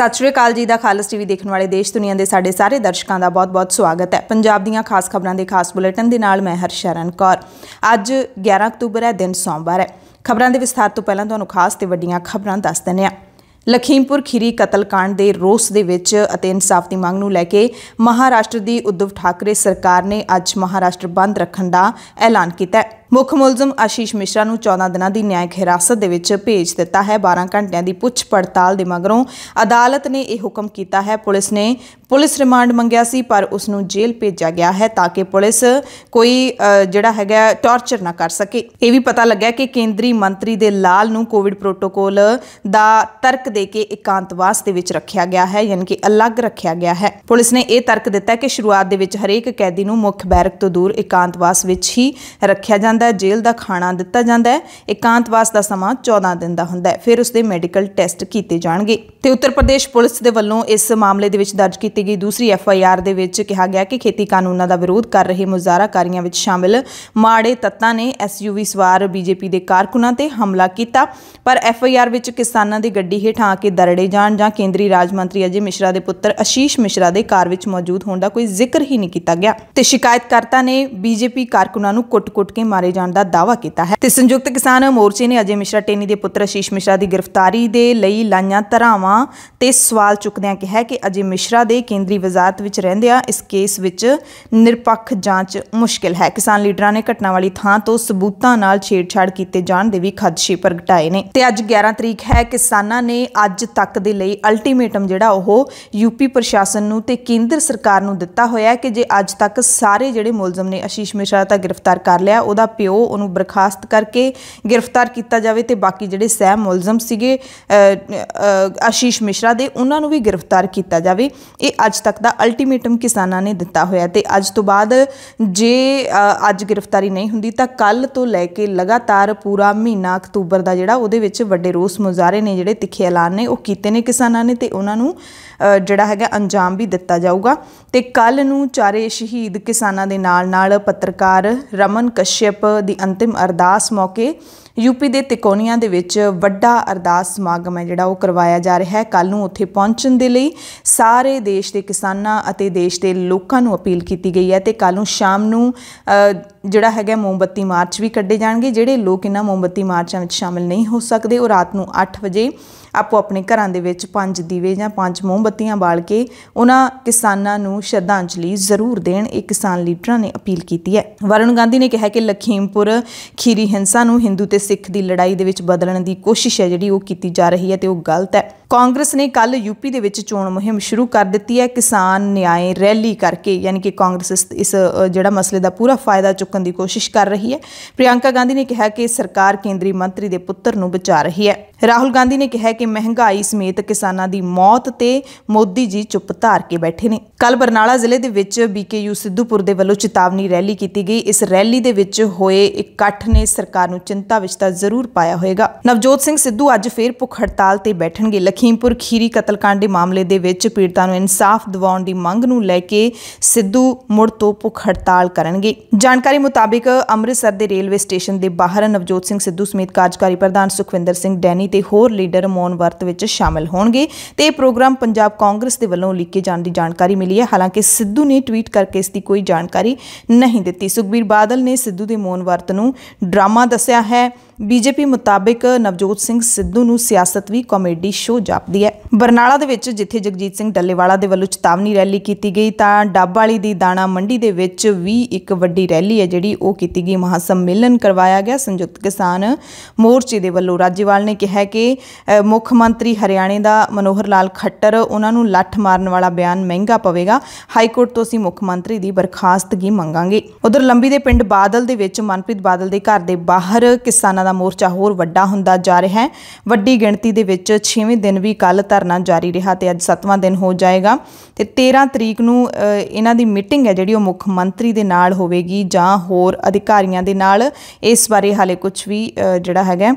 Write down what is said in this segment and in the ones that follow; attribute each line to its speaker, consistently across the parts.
Speaker 1: ਸਤਿ ਸ਼੍ਰੀ ਅਕਾਲ ਜੀ ਦਾ ਖਾਲਸ ਟੀਵੀ ਦੇਖਣ ਵਾਲੇ ਦੇਸ਼ ਦੁਨੀਆ ਦੇ ਸਾਡੇ ਸਾਰੇ ਦਰਸ਼ਕਾਂ ਦਾ ਬਹੁਤ-ਬਹੁਤ ਸਵਾਗਤ ਹੈ ਪੰਜਾਬ ਦੀਆਂ ਖਾਸ ਖਬਰਾਂ ਦੇ ਖਾਸ ਬੁਲੇਟਿਨ ਦੇ ਨਾਲ ਮੈਂ ਹਰਸ਼ਰਨ ਕੌਰ ਅੱਜ 11 ਅਕਤੂਬਰ ਹੈ ਦਿਨ ਸੋਮਵਾਰ ਹੈ ਖਬਰਾਂ ਦੇ ਵਿਸਥਾਰ ਤੋਂ ਪਹਿਲਾਂ ਤੁਹਾਨੂੰ ਖਾਸ ਤੇ ਵੱਡੀਆਂ ਖਬਰਾਂ ਦੱਸ ਦਿੰਦੇ ਹਾਂ ਲਖੀਮਪੁਰ ਖੀਰੀ ਕਤਲकांड ਦੇ ਰੋਸ ਦੇ ਵਿੱਚ ਅਤੇ ਇਨਸਾਫ ਦੀ ਮੰਗ ਨੂੰ ਲੈ ਕੇ ਮਹਾਰਾਸ਼ਟਰ ਦੀ ਉਦਵ ਠਾਕਰੇ ਸਰਕਾਰ ਨੇ ਅੱਜ ਮਹਾਰਾਸ਼ਟਰ ਬੰਦ ਰੱਖਣ ਦਾ ਐਲਾਨ ਕੀਤਾ ਹੈ ਮੁੱਖ ਮੁਲਜ਼ਮ ਆਸ਼ੀਸ਼ ਮਿਸ਼ਰਾ ਨੂੰ 14 ਦਿਨਾਂ ਦੀ ਨਿਆਇਕ ਹਿਰਾਸਤ ਦੇ ਵਿੱਚ ਭੇਜ ਦਿੱਤਾ ਹੈ 12 ਘੰਟਿਆਂ ਦੀ ਪੁੱਛ ਪੜਤਾਲ ਦੇ ਮਗਰੋਂ ਅਦਾਲਤ ਨੇ ਇਹ ਹੁਕਮ ਕੀਤਾ ਹੈ ਪੁਲਿਸ ਨੇ ਪੁਲਿਸ ਰਿਮਾਂਡ ਮੰਗਿਆ ਸੀ ਪਰ ਉਸ ਨੂੰ ਜੇਲ੍ਹ ਭੇਜਿਆ ਗਿਆ ਹੈ ਤਾਂ ਕਿ ਪੁਲਿਸ ਕੋਈ ਜਿਹੜਾ ਹੈਗਾ ਟੌਰਚਰ ਨਾ ਕਰ ਸਕੇ ਇਹ ਵੀ ਪਤਾ ਲੱਗਿਆ ਕਿ ਕੇਂਦਰੀ ਮੰਤਰੀ ਦੇ ਲਾਲ ਨੂੰ ਕੋਵਿਡ ਪ੍ਰੋਟੋਕੋਲ ਦਾ ਤਰਕ ਦੇ ਕੇ ਇਕਾਂਤਵਾਸ ਦੇ ਵਿੱਚ ਰੱਖਿਆ ਗਿਆ ਹੈ ਯਾਨੀ ਕਿ ਅਲੱਗ ਰੱਖਿਆ ਗਿਆ ਹੈ ਪੁਲਿਸ ਨੇ ਇਹ ਤਰਕ ਦਿੱਤਾ ਕਿ ਸ਼ੁਰੂਆਤ ਦੇ ਵਿੱਚ ਹਰੇਕ ਕੈਦੀ ਨੂੰ ਮੁੱਖ ਬੈਰਕ ਤੋਂ ਦੂਰ ਇਕਾਂਤਵਾਸ ਵਿੱਚ ਹੀ ਰੱਖਿਆ ਜਾਂਦਾ ਜਾਂਦਾ ਜੇਲ੍ਹ ਦਾ ਖਾਣਾ ਦਿੱਤਾ ਜਾਂਦਾ ਹੈ ਇਕਾਂਤਵਾਸ ਦਾ ਸਮਾਂ 14 ਦਿਨ ਦਾ ਹੁੰਦਾ ਹੈ ਫਿਰ ਉਸ ਦੇ ਮੈਡੀਕਲ ਟੈਸਟ ਕੀਤੇ ਜਾਣਗੇ ਤੇ ਉੱਤਰ ਪ੍ਰਦੇਸ਼ ਪੁਲਿਸ ਦੇ ਵੱਲੋਂ ਇਸ ਮਾਮਲੇ ਦੇ ਵਿੱਚ ਦਰਜ ਕੀਤੀ ਗਈ ਦੂਸਰੀ ਐਫ ਆਈ ਆਰ ਦੇ ਵਿੱਚ ਕਿਹਾ ਗਿਆ ਕਿ ਖੇਤੀ ਕਾਨੂੰਨਾਂ ਦਾ ਵਿਰੋਧ ਕਰ ਰਹੇ ਮੁਜ਼ਾਹਰਾਕਾਰੀਆਂ ਵਿੱਚ ਸ਼ਾਮਿਲ ਮਾੜੇ ਤੱਤਾਂ ਨੇ ਐਸ ਯੂ ਵੀ ਸਵਾਰ ਬੀਜੇਪੀ ਦੇ ਕਾਰਕੁਨਾਂ ਤੇ ਹਮਲਾ ਕੀਤਾ ਪਰ ਐਫ ਆਈ ਆਰ ਵਿੱਚ ਕਿਸਾਨਾਂ ਦੀ ਗੱਡੀ ਹੇਠਾਂ ਆ ਕੇ ਦਰੜੇ ਜਾਣ ਜਾਂ ਕੇਂਦਰੀ ਰਾਜ ਮੰਤਰੀ ਅਜੇ ਮਿਸ਼ਰਾ ਦੇ ਪੁੱਤਰ ਅਸ਼ੀਸ਼ ਮਿਸ਼ਰਾ ਦੇ ਕਾਰ ਵਿੱਚ ਮੌਜੂਦ ਹੋਣ ਦਾ ਕੋਈ ਜ਼ਿਕਰ ਹੀ ਨਹੀਂ ਕੀਤਾ ਗਿਆ ਤੇ ਸ਼ਿਕਾਇਤਕਰਤਾ ਨੇ ਬੀਜੇਪੀ ਕਾਰਕੁਨਾਂ ਨੂੰ ਕੁੱਟ-ਕੁੱਟ ਕੇ ਮਾਰੇ ਮਾਰੇ ਜਾਣ ਦਾ ਦਾਅਵਾ ਕੀਤਾ ਹੈ ਤੇ ਸੰਯੁਕਤ ਕਿਸਾਨ ਮੋਰਚੇ ਨੇ ਅਜੇ ਮਿਸ਼ਰਾ ਟੇਨੀ ਦੇ ਪੁੱਤਰ ਅਸ਼ੀਸ਼ ਮਿਸ਼ਰਾ ਦੀ ਗ੍ਰਿਫਤਾਰੀ ਦੇ ਲਈ ਲਾਈਆਂ ਧਰਾਵਾਂ ਤੇ ਸਵਾਲ ਚੁੱਕਦਿਆਂ ਕਿਹਾ ਕਿ ਅਜੇ ਮਿਸ਼ਰਾ ਦੇ ਕੇਂਦਰੀ ਵਜ਼ਾਰਤ ਵਿੱਚ ਰਹਿੰਦਿਆਂ ਇਸ ਕੇਸ ਵਿੱਚ ਨਿਰਪੱਖ ਜਾਂਚ ਮੁਸ਼ਕਿਲ ਹੈ ਕਿਸਾਨ ਲੀਡਰਾਂ ਨੇ ਘਟਨਾ ਵਾਲੀ ਥਾਂ ਤੋਂ ਸਬੂਤਾਂ ਨਾਲ ਛੇੜਛਾੜ ਕੀਤੇ ਜਾਣ ਦੇ ਵੀ ਖਦਸ਼ੇ ਪ੍ਰਗਟਾਏ ਨੇ ਤੇ ਅੱਜ 11 ਤਰੀਕ ਹੈ ਕਿਸਾਨਾਂ ਨੇ ਅੱਜ ਤੱਕ ਦੇ ਲਈ ਅਲਟੀਮੇਟਮ ਜਿਹੜਾ ਉਹ ਯੂਪੀ ਪ੍ਰਸ਼ਾਸਨ ਨੂੰ ਤੇ ਕੇਂਦਰ ਸਰਕਾਰ ਨੂੰ ਦਿੱਤਾ ਹੋਇਆ ਹੈ ਕਿ ਜੇ ਅੱਜ ਤੱਕ ਸਾਰੇ ਜਿਹੜੇ ਮੁਲਜ਼ਮ ਨੇ ਅਸ਼ੀਸ਼ ਮਿਸ਼ਰਾ ਦਾ ਗ੍ਰਿਫਤਾਰ ਕਰ ਲਿਆ ਉਹਦਾ ਪਿਓ ਉਹਨੂੰ ਬਰਖਾਸਤ ਕਰਕੇ ਗ੍ਰਿਫਤਾਰ ਕੀਤਾ ਜਾਵੇ ਤੇ ਬਾਕੀ ਜਿਹੜੇ ਸਹਿ ਮੁਲਜ਼ਮ ਸੀਗੇ ਆਸ਼ੀਸ਼ ਮਿਸ਼ਰਾ ਦੇ ਉਹਨਾਂ ਨੂੰ ਵੀ ਗ੍ਰਿਫਤਾਰ ਕੀਤਾ ਜਾਵੇ ਇਹ ਅੱਜ ਤੱਕ ਦਾ ਅਲਟੀਮੇਟਮ ਕਿਸਾਨਾਂ ਨੇ ਦਿੱਤਾ ਹੋਇਆ ਤੇ ਅੱਜ ਤੋਂ ਬਾਅਦ ਜੇ ਅੱਜ ਗ੍ਰਿਫਤਾਰੀ ਨਹੀਂ ਹੁੰਦੀ ਤਾਂ ਕੱਲ ਤੋਂ ਲੈ ਕੇ ਲਗਾਤਾਰ ਪੂਰਾ ਮਹੀਨਾ ਅਕਤੂਬਰ ਦਾ ਜਿਹੜਾ ਉਹਦੇ ਵਿੱਚ ਵੱਡੇ ਰੋਸ ਮੁਜ਼ਾਰੇ ਨੇ ਜਿਹੜੇ ਤਿੱਖੇ ਐਲਾਨ ਨੇ ਉਹ ਕੀਤੇ ਨੇ ਕਿਸਾਨਾਂ ਨੇ ਤੇ ਉਹਨਾਂ ਨੂੰ ਜਿਹੜਾ ਹੈਗਾ ਅੰਜਾਮ ਵੀ ਦਿੱਤਾ ਜਾਊਗਾ ਤੇ ਕੱਲ ਨੂੰ ਚਾਰੇ ਸ਼ਹੀਦ ਕਿਸਾਨਾਂ ਦੇ ਨਾਲ ਨਾਲ ਪੱਤਰਕਾਰ ਰਮਨ ਕਸ਼ਿਪ ਦੀ ਅੰਤਿਮ ਅਰਦਾਸ ਮੌਕੇ ਯੂਪੀ ਦੇ ਤਿਕੋਨੀਆਂ ਦੇ ਵਿੱਚ ਵੱਡਾ ਅਰਦਾਸ ਸਮਾਗਮ ਹੈ ਜਿਹੜਾ ਉਹ ਕਰਵਾਇਆ ਜਾ ਰਿਹਾ ਹੈ ਕੱਲ ਨੂੰ ਉੱਥੇ ਪਹੁੰਚਣ ਦੇ ਲਈ ਸਾਰੇ ਦੇਸ਼ ਦੇ ਕਿਸਾਨਾਂ ਅਤੇ ਦੇਸ਼ ਦੇ ਲੋਕਾਂ ਨੂੰ ਅਪੀਲ ਕੀਤੀ ਗਈ ਹੈ ਤੇ ਕੱਲ ਨੂੰ ਸ਼ਾਮ ਨੂੰ ਜਿਹੜਾ ਹੈਗਾ ਮੋਮਬੱਤੀ ਮਾਰਚ ਵੀ ਕੱਢੇ ਜਾਣਗੇ ਜਿਹੜੇ ਲੋਕ ਇਹਨਾਂ ਮੋਮਬੱਤੀ ਮਾਰਚਾਂ ਵਿੱਚ ਸ਼ਾਮਿਲ ਨਹੀਂ ਹੋ ਸਕਦੇ ਉਹ ਰਾਤ ਨੂੰ 8 ਵਜੇ ਆਪੋ ਆਪਣੇ ਘਰਾਂ ਦੇ ਵਿੱਚ ਪੰਜ ਦੀਵੇ ਜਾਂ ਪੰਜ ਮੋਮਬੱਤੀਆਂ ਬਾਲ ਕੇ ਉਹਨਾਂ ਕਿਸਾਨਾਂ ਨੂੰ ਸ਼ਰਧਾਂਜਲੀ ਜ਼ਰੂਰ ਦੇਣ ਇਹ ਕਿਸਾਨ ਲੀਡਰਾਂ ਨੇ ਅਪੀਲ ਕੀਤੀ ਹੈ ਵਰੁਣ ਗਾਂਧੀ ਨੇ ਕਿਹਾ ਕਿ ਲਖੀਮਪੁਰ ਖੀਰੀ ਹਿੰਸਾ ਨੂੰ ਹਿੰਦੂ ਤੇ ਸਿੱਖ ਦੀ ਲੜਾਈ ਦੇ ਵਿੱਚ ਬਦਲਣ ਦੀ ਕੋਸ਼ਿਸ਼ ਹੈ ਜਿਹੜੀ ਉਹ ਕੀਤੀ ਜਾ ਰਹੀ ਹੈ ਤੇ ਉਹ ਗਲਤ ਹੈ ਕਾਂਗਰਸ ਨੇ ਕੱਲ ਯੂਪੀ ਦੇ ਵਿੱਚ ਚੋਣ ਮੁਹਿੰਮ ਸ਼ੁਰੂ ਕਰ ਦਿੱਤੀ ਹੈ ਕਿਸਾਨ ਨਿਆਂ ਰੈਲੀ ਕਰਕੇ ਯਾਨੀ ਕਿ ਕਾਂਗਰਸ ਇਸ ਜਿਹੜਾ ਮਸਲੇ ਦਾ ਪੂਰਾ ਫਾਇਦਾ ਚੁੱਕਣ ਦੀ ਕੋਸ਼ਿਸ਼ ਕਰ ਰਹੀ ਹੈ ਪ੍ਰਿਯੰਕਾ ਗਾਂਧੀ ਨੇ ਕਿਹਾ ਕਿ ਸਰਕਾਰ ਕੇਂਦਰੀ ਮੰਤਰੀ ਦੇ ਪੁੱਤਰ ਨੂੰ ਬਚਾ ਰਹੀ ਹੈ ਰਾਹੁਲ ਗਾਂਧੀ ਨੇ ਕਿਹਾ ਕਿ ਮਹਿੰਗਾਈ ਸਮੇਤ ਕਿਸਾਨਾਂ ਦੀ ਮੌਤ ਤੇ ਮੋਦੀ ਜੀ ਚੁੱਪ ਧਾਰ ਕੇ ਬੈਠੇ ਨੇ ਕੱਲ ਬਰਨਾਲਾ ਜ਼ਿਲ੍ਹੇ ਦੇ ਵਿੱਚ ਬੀਕੇਯੂ ਸਿੱਧੂਪੁਰ ਦੇ ਵੱਲੋਂ ਚੇਤਾਵਨੀ ਰੈਲੀ ਕੀਤੀ ਗਈ ਇਸ ਰੈਲੀ ਦੇ ਵਿੱਚ ਹੋਏ ਇਕੱਠ ਨੇ ਸਰਕਾਰ ਨੂੰ ਚਿੰਤਾ ਵਿੱਚ ਦਾ ਜ਼ਰੂਰ ਪਾਇਆ ਹੋਵੇਗਾ ਨਵਜੋਤ ਸਿੰਘ ਸਿੱਧੂ ਅੱਜ ਫੇਰ ਭੁੱਖ ਹੜਤਾਲ ਤੇ ਬੈਠਣਗੇ ਲਖੀਮਪੁਰ ਖੀਰੀ ਕਤਲकांड ਦੇ ਮਾਮਲੇ ਦੇ ਵਿੱਚ ਪੀੜਤਾਂ ਨੂੰ ਇਨਸਾਫ ਦਿਵਾਉਣ ਦੀ ਮੰਗ ਨੂੰ ਲੈ ਕੇ ਸਿੱਧੂ ਮੁੜ ਤੋਂ ਭੁੱਖ ਹੜਤਾਲ ਕਰਨਗੇ ਜਾਣਕਾਰੀ ਮੁਤਾਬਿਕ ਅੰਮ੍ਰਿਤਸਰ ਦੇ ਰੇਲਵੇ ਸਟੇਸ਼ਨ ਦੇ ਬਾਹਰ ਨਵਜੋਤ ਸਿੰਘ ਸਿੱਧੂ ਸਮੇਤ ਕਾਰਜਕਾਰੀ ਪ੍ਰਧਾਨ ਸੁਖਵਿੰਦਰ ਸਿੰਘ ਡੈਨੀ ਤੇ ਹੋਰ ਲੀਡਰ ਮੌਨ ਵਰਤ ਵਿੱਚ ਸ਼ਾਮਲ ਹੋਣਗੇ ਤੇ ਇਹ ਪ੍ਰੋਗਰਾਮ ਪੰਜਾਬ ਕਾਂਗਰਸ ਦੇ ਵੱਲੋਂ ਲਿਖੇ ਜਾਣ ਦੀ ਜਾਣਕਾਰੀ ਮਿਲੀ ਹੈ ਹਾਲਾਂਕਿ ਸਿੱਧੂ ਨੇ ਟਵੀਟ ਕਰਕੇ ਇਸ ਦੀ ਕੋਈ ਜਾਣਕਾਰੀ ਨਹੀਂ ਦਿੱਤੀ ਸੁਖਬੀਰ ਬਾਦਲ ਨੇ ਸਿੱਧੂ ਦੇ ਮੌਨ ਵਰਤ ਨੂੰ ਡਰਾਮਾ ਦੱਸਿਆ ਹੈ ਬੀਜੇਪੀ ਮੁਤਾਬਕ ਨਵਜੋਤ ਸਿੰਘ ਸਿੱਧੂ ਨੂੰ ਸਿਆਸਤ ਵੀ ਕਾਮੇਡੀ ਸ਼ੋਅ ਜਾਪਦੀ ਹੈ ਬਰਨਾਲਾ ਦੇ ਵਿੱਚ ਜਿੱਥੇ ਜਗਜੀਤ ਸਿੰਘ ਡੱਲੇਵਾਲਾ ਦੇ ਵੱਲੋਂ ਚੇਤਾਵਨੀ ਰੈਲੀ ਕੀਤੀ ਗਈ ਤਾਂ ਡੱਬਵਾਲੀ ਦੀ ਦਾਣਾ ਮੰਡੀ ਦੇ ਵਿੱਚ ਵੀ ਇੱਕ ਵੱਡੀ ਰੈਲੀ ਹੈ ਜਿਹੜੀ ਉਹ ਕੀਤੀ ਗਈ ਮਹਾਸੰਮੇਲਨ ਕਰਵਾਇਆ ਗਿਆ ਸੰਯੁਕਤ ਕਿਸਾਨ ਮੋਰਚੇ ਦੇ ਵੱਲੋਂ ਰਾਜੀਵਾਲ ਨੇ ਕਿਹਾ ਕਿ ਮੁੱਖ ਮੰਤਰੀ ਹਰਿਆਣੇ ਦਾ ਮਨੋਹਰ ਲਾਲ ਖੱਟਰ ਉਹਨਾਂ ਨੂੰ ਲੱਠ ਮਾਰਨ ਵਾਲਾ ਬਿਆਨ ਮਹਿੰਗਾ ਪਵੇਗਾ ਹਾਈ ਕੋਰਟ ਤੋਂ ਅਸੀਂ ਮੁੱਖ ਮੰਤਰੀ ਦੀ ਬਰਖਾਸਤਗੀ ਮੰਗਾਂਗੇ ਉਧਰ ਲੰਬੀ ਦੇ ਪਿੰਡ ਬਾਦਲ ਦੇ ਵਿੱਚ ਮਨਪ੍ਰੀਤ ਬਾਦਲ ਦੇ ਘਰ ਦੇ ਬਾਹਰ ਕਿਸਾਨਾਂ ਦਾ ਮੋਰਚਾ ਹੋਰ ਵੱਡਾ ਹੁੰਦਾ ਜਾ ਰਿਹਾ ਹੈ ਵੱਡੀ ਗਿਣਤੀ ਦੇ ਵਿੱਚ 6ਵੇਂ ਦਿਨ ਵੀ ਕੱਲ ਧਰਨਾ ਜਾਰੀ ਰਿਹਾ ਤੇ ਅੱਜ 7ਵਾਂ ਦਿਨ ਹੋ ਜਾਏਗਾ ਤੇ 13 ਤਰੀਕ ਨੂੰ ਇਹਨਾਂ ਦੀ ਮੀਟਿੰਗ ਹੈ ਜਿਹੜੀ ਉਹ ਮੁੱਖ ਮੰਤਰੀ ਦੇ ਨਾਲ ਹੋਵੇਗੀ ਜਾਂ ਹੋਰ ਅਧਿਕਾਰੀਆਂ ਦੇ ਨਾਲ ਇਸ ਬਾਰੇ ਹਾਲੇ ਕੁਝ ਵੀ ਜਿਹੜਾ ਹੈਗਾ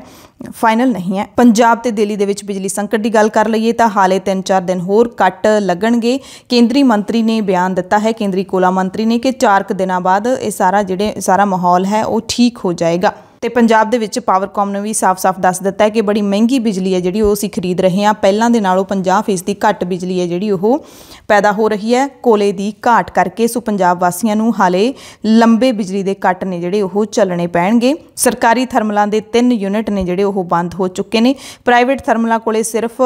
Speaker 1: ਫਾਈਨਲ ਨਹੀਂ ਹੈ ਪੰਜਾਬ ਤੇ ਦਿੱਲੀ ਦੇ ਵਿੱਚ ਬਿਜਲੀ ਸੰਕਟ ਦੀ ਗੱਲ ਕਰ ਲਈਏ ਤਾਂ ਹਾਲੇ 3-4 ਦਿਨ ਹੋਰ ਕੱਟ ਲੱਗਣਗੇ ਕੇਂਦਰੀ ਮੰਤਰੀ ਨੇ ਬਿਆਨ ਦਿੱਤਾ ਹੈ ਕੇਂਦਰੀ ਕੋਲਾ ਮੰਤਰੀ ਨੇ ਕਿ 4 ਦਿਨਾਂ ਬਾਅਦ ਇਹ ਸਾਰਾ ਜਿਹੜੇ ਸਾਰਾ ਮਾਹੌਲ ਹੈ ਉਹ ਠੀਕ ਹੋ ਜਾਏਗਾ ਤੇ ਪੰਜਾਬ ਦੇ ਵਿੱਚ ਪਾਵਰਕਾਮ ਨੇ ਵੀ ਸਾਫ਼-ਸਾਫ਼ ਦੱਸ ਦਿੱਤਾ ਹੈ ਕਿ ਬੜੀ ਮਹਿੰਗੀ ਬਿਜਲੀ ਹੈ ਜਿਹੜੀ ਉਹ ਅਸੀਂ ਖਰੀਦ ਰਹੇ ਹਾਂ ਪਹਿਲਾਂ ਦੇ ਨਾਲੋਂ 50% ਘੱਟ ਬਿਜਲੀ ਹੈ ਜਿਹੜੀ ਉਹ ਪੈਦਾ ਹੋ ਰਹੀ ਹੈ ਕੋਲੇ ਦੀ ਘਾਟ ਕਰਕੇ ਸੋ ਪੰਜਾਬ ਵਾਸੀਆਂ ਨੂੰ ਹਾਲੇ ਲੰਬੇ ਬਿਜਲੀ ਦੇ ਕੱਟ ਨੇ ਜਿਹੜੇ ਉਹ ਚੱਲਣੇ ਪੈਣਗੇ ਸਰਕਾਰੀ ਥਰਮਲਾਂ ਦੇ 3 ਯੂਨਿਟ ਨੇ ਜਿਹੜੇ ਉਹ ਬੰਦ ਹੋ ਚੁੱਕੇ ਨੇ ਪ੍ਰਾਈਵੇਟ ਥਰਮਲਾਂ ਕੋਲੇ ਸਿਰਫ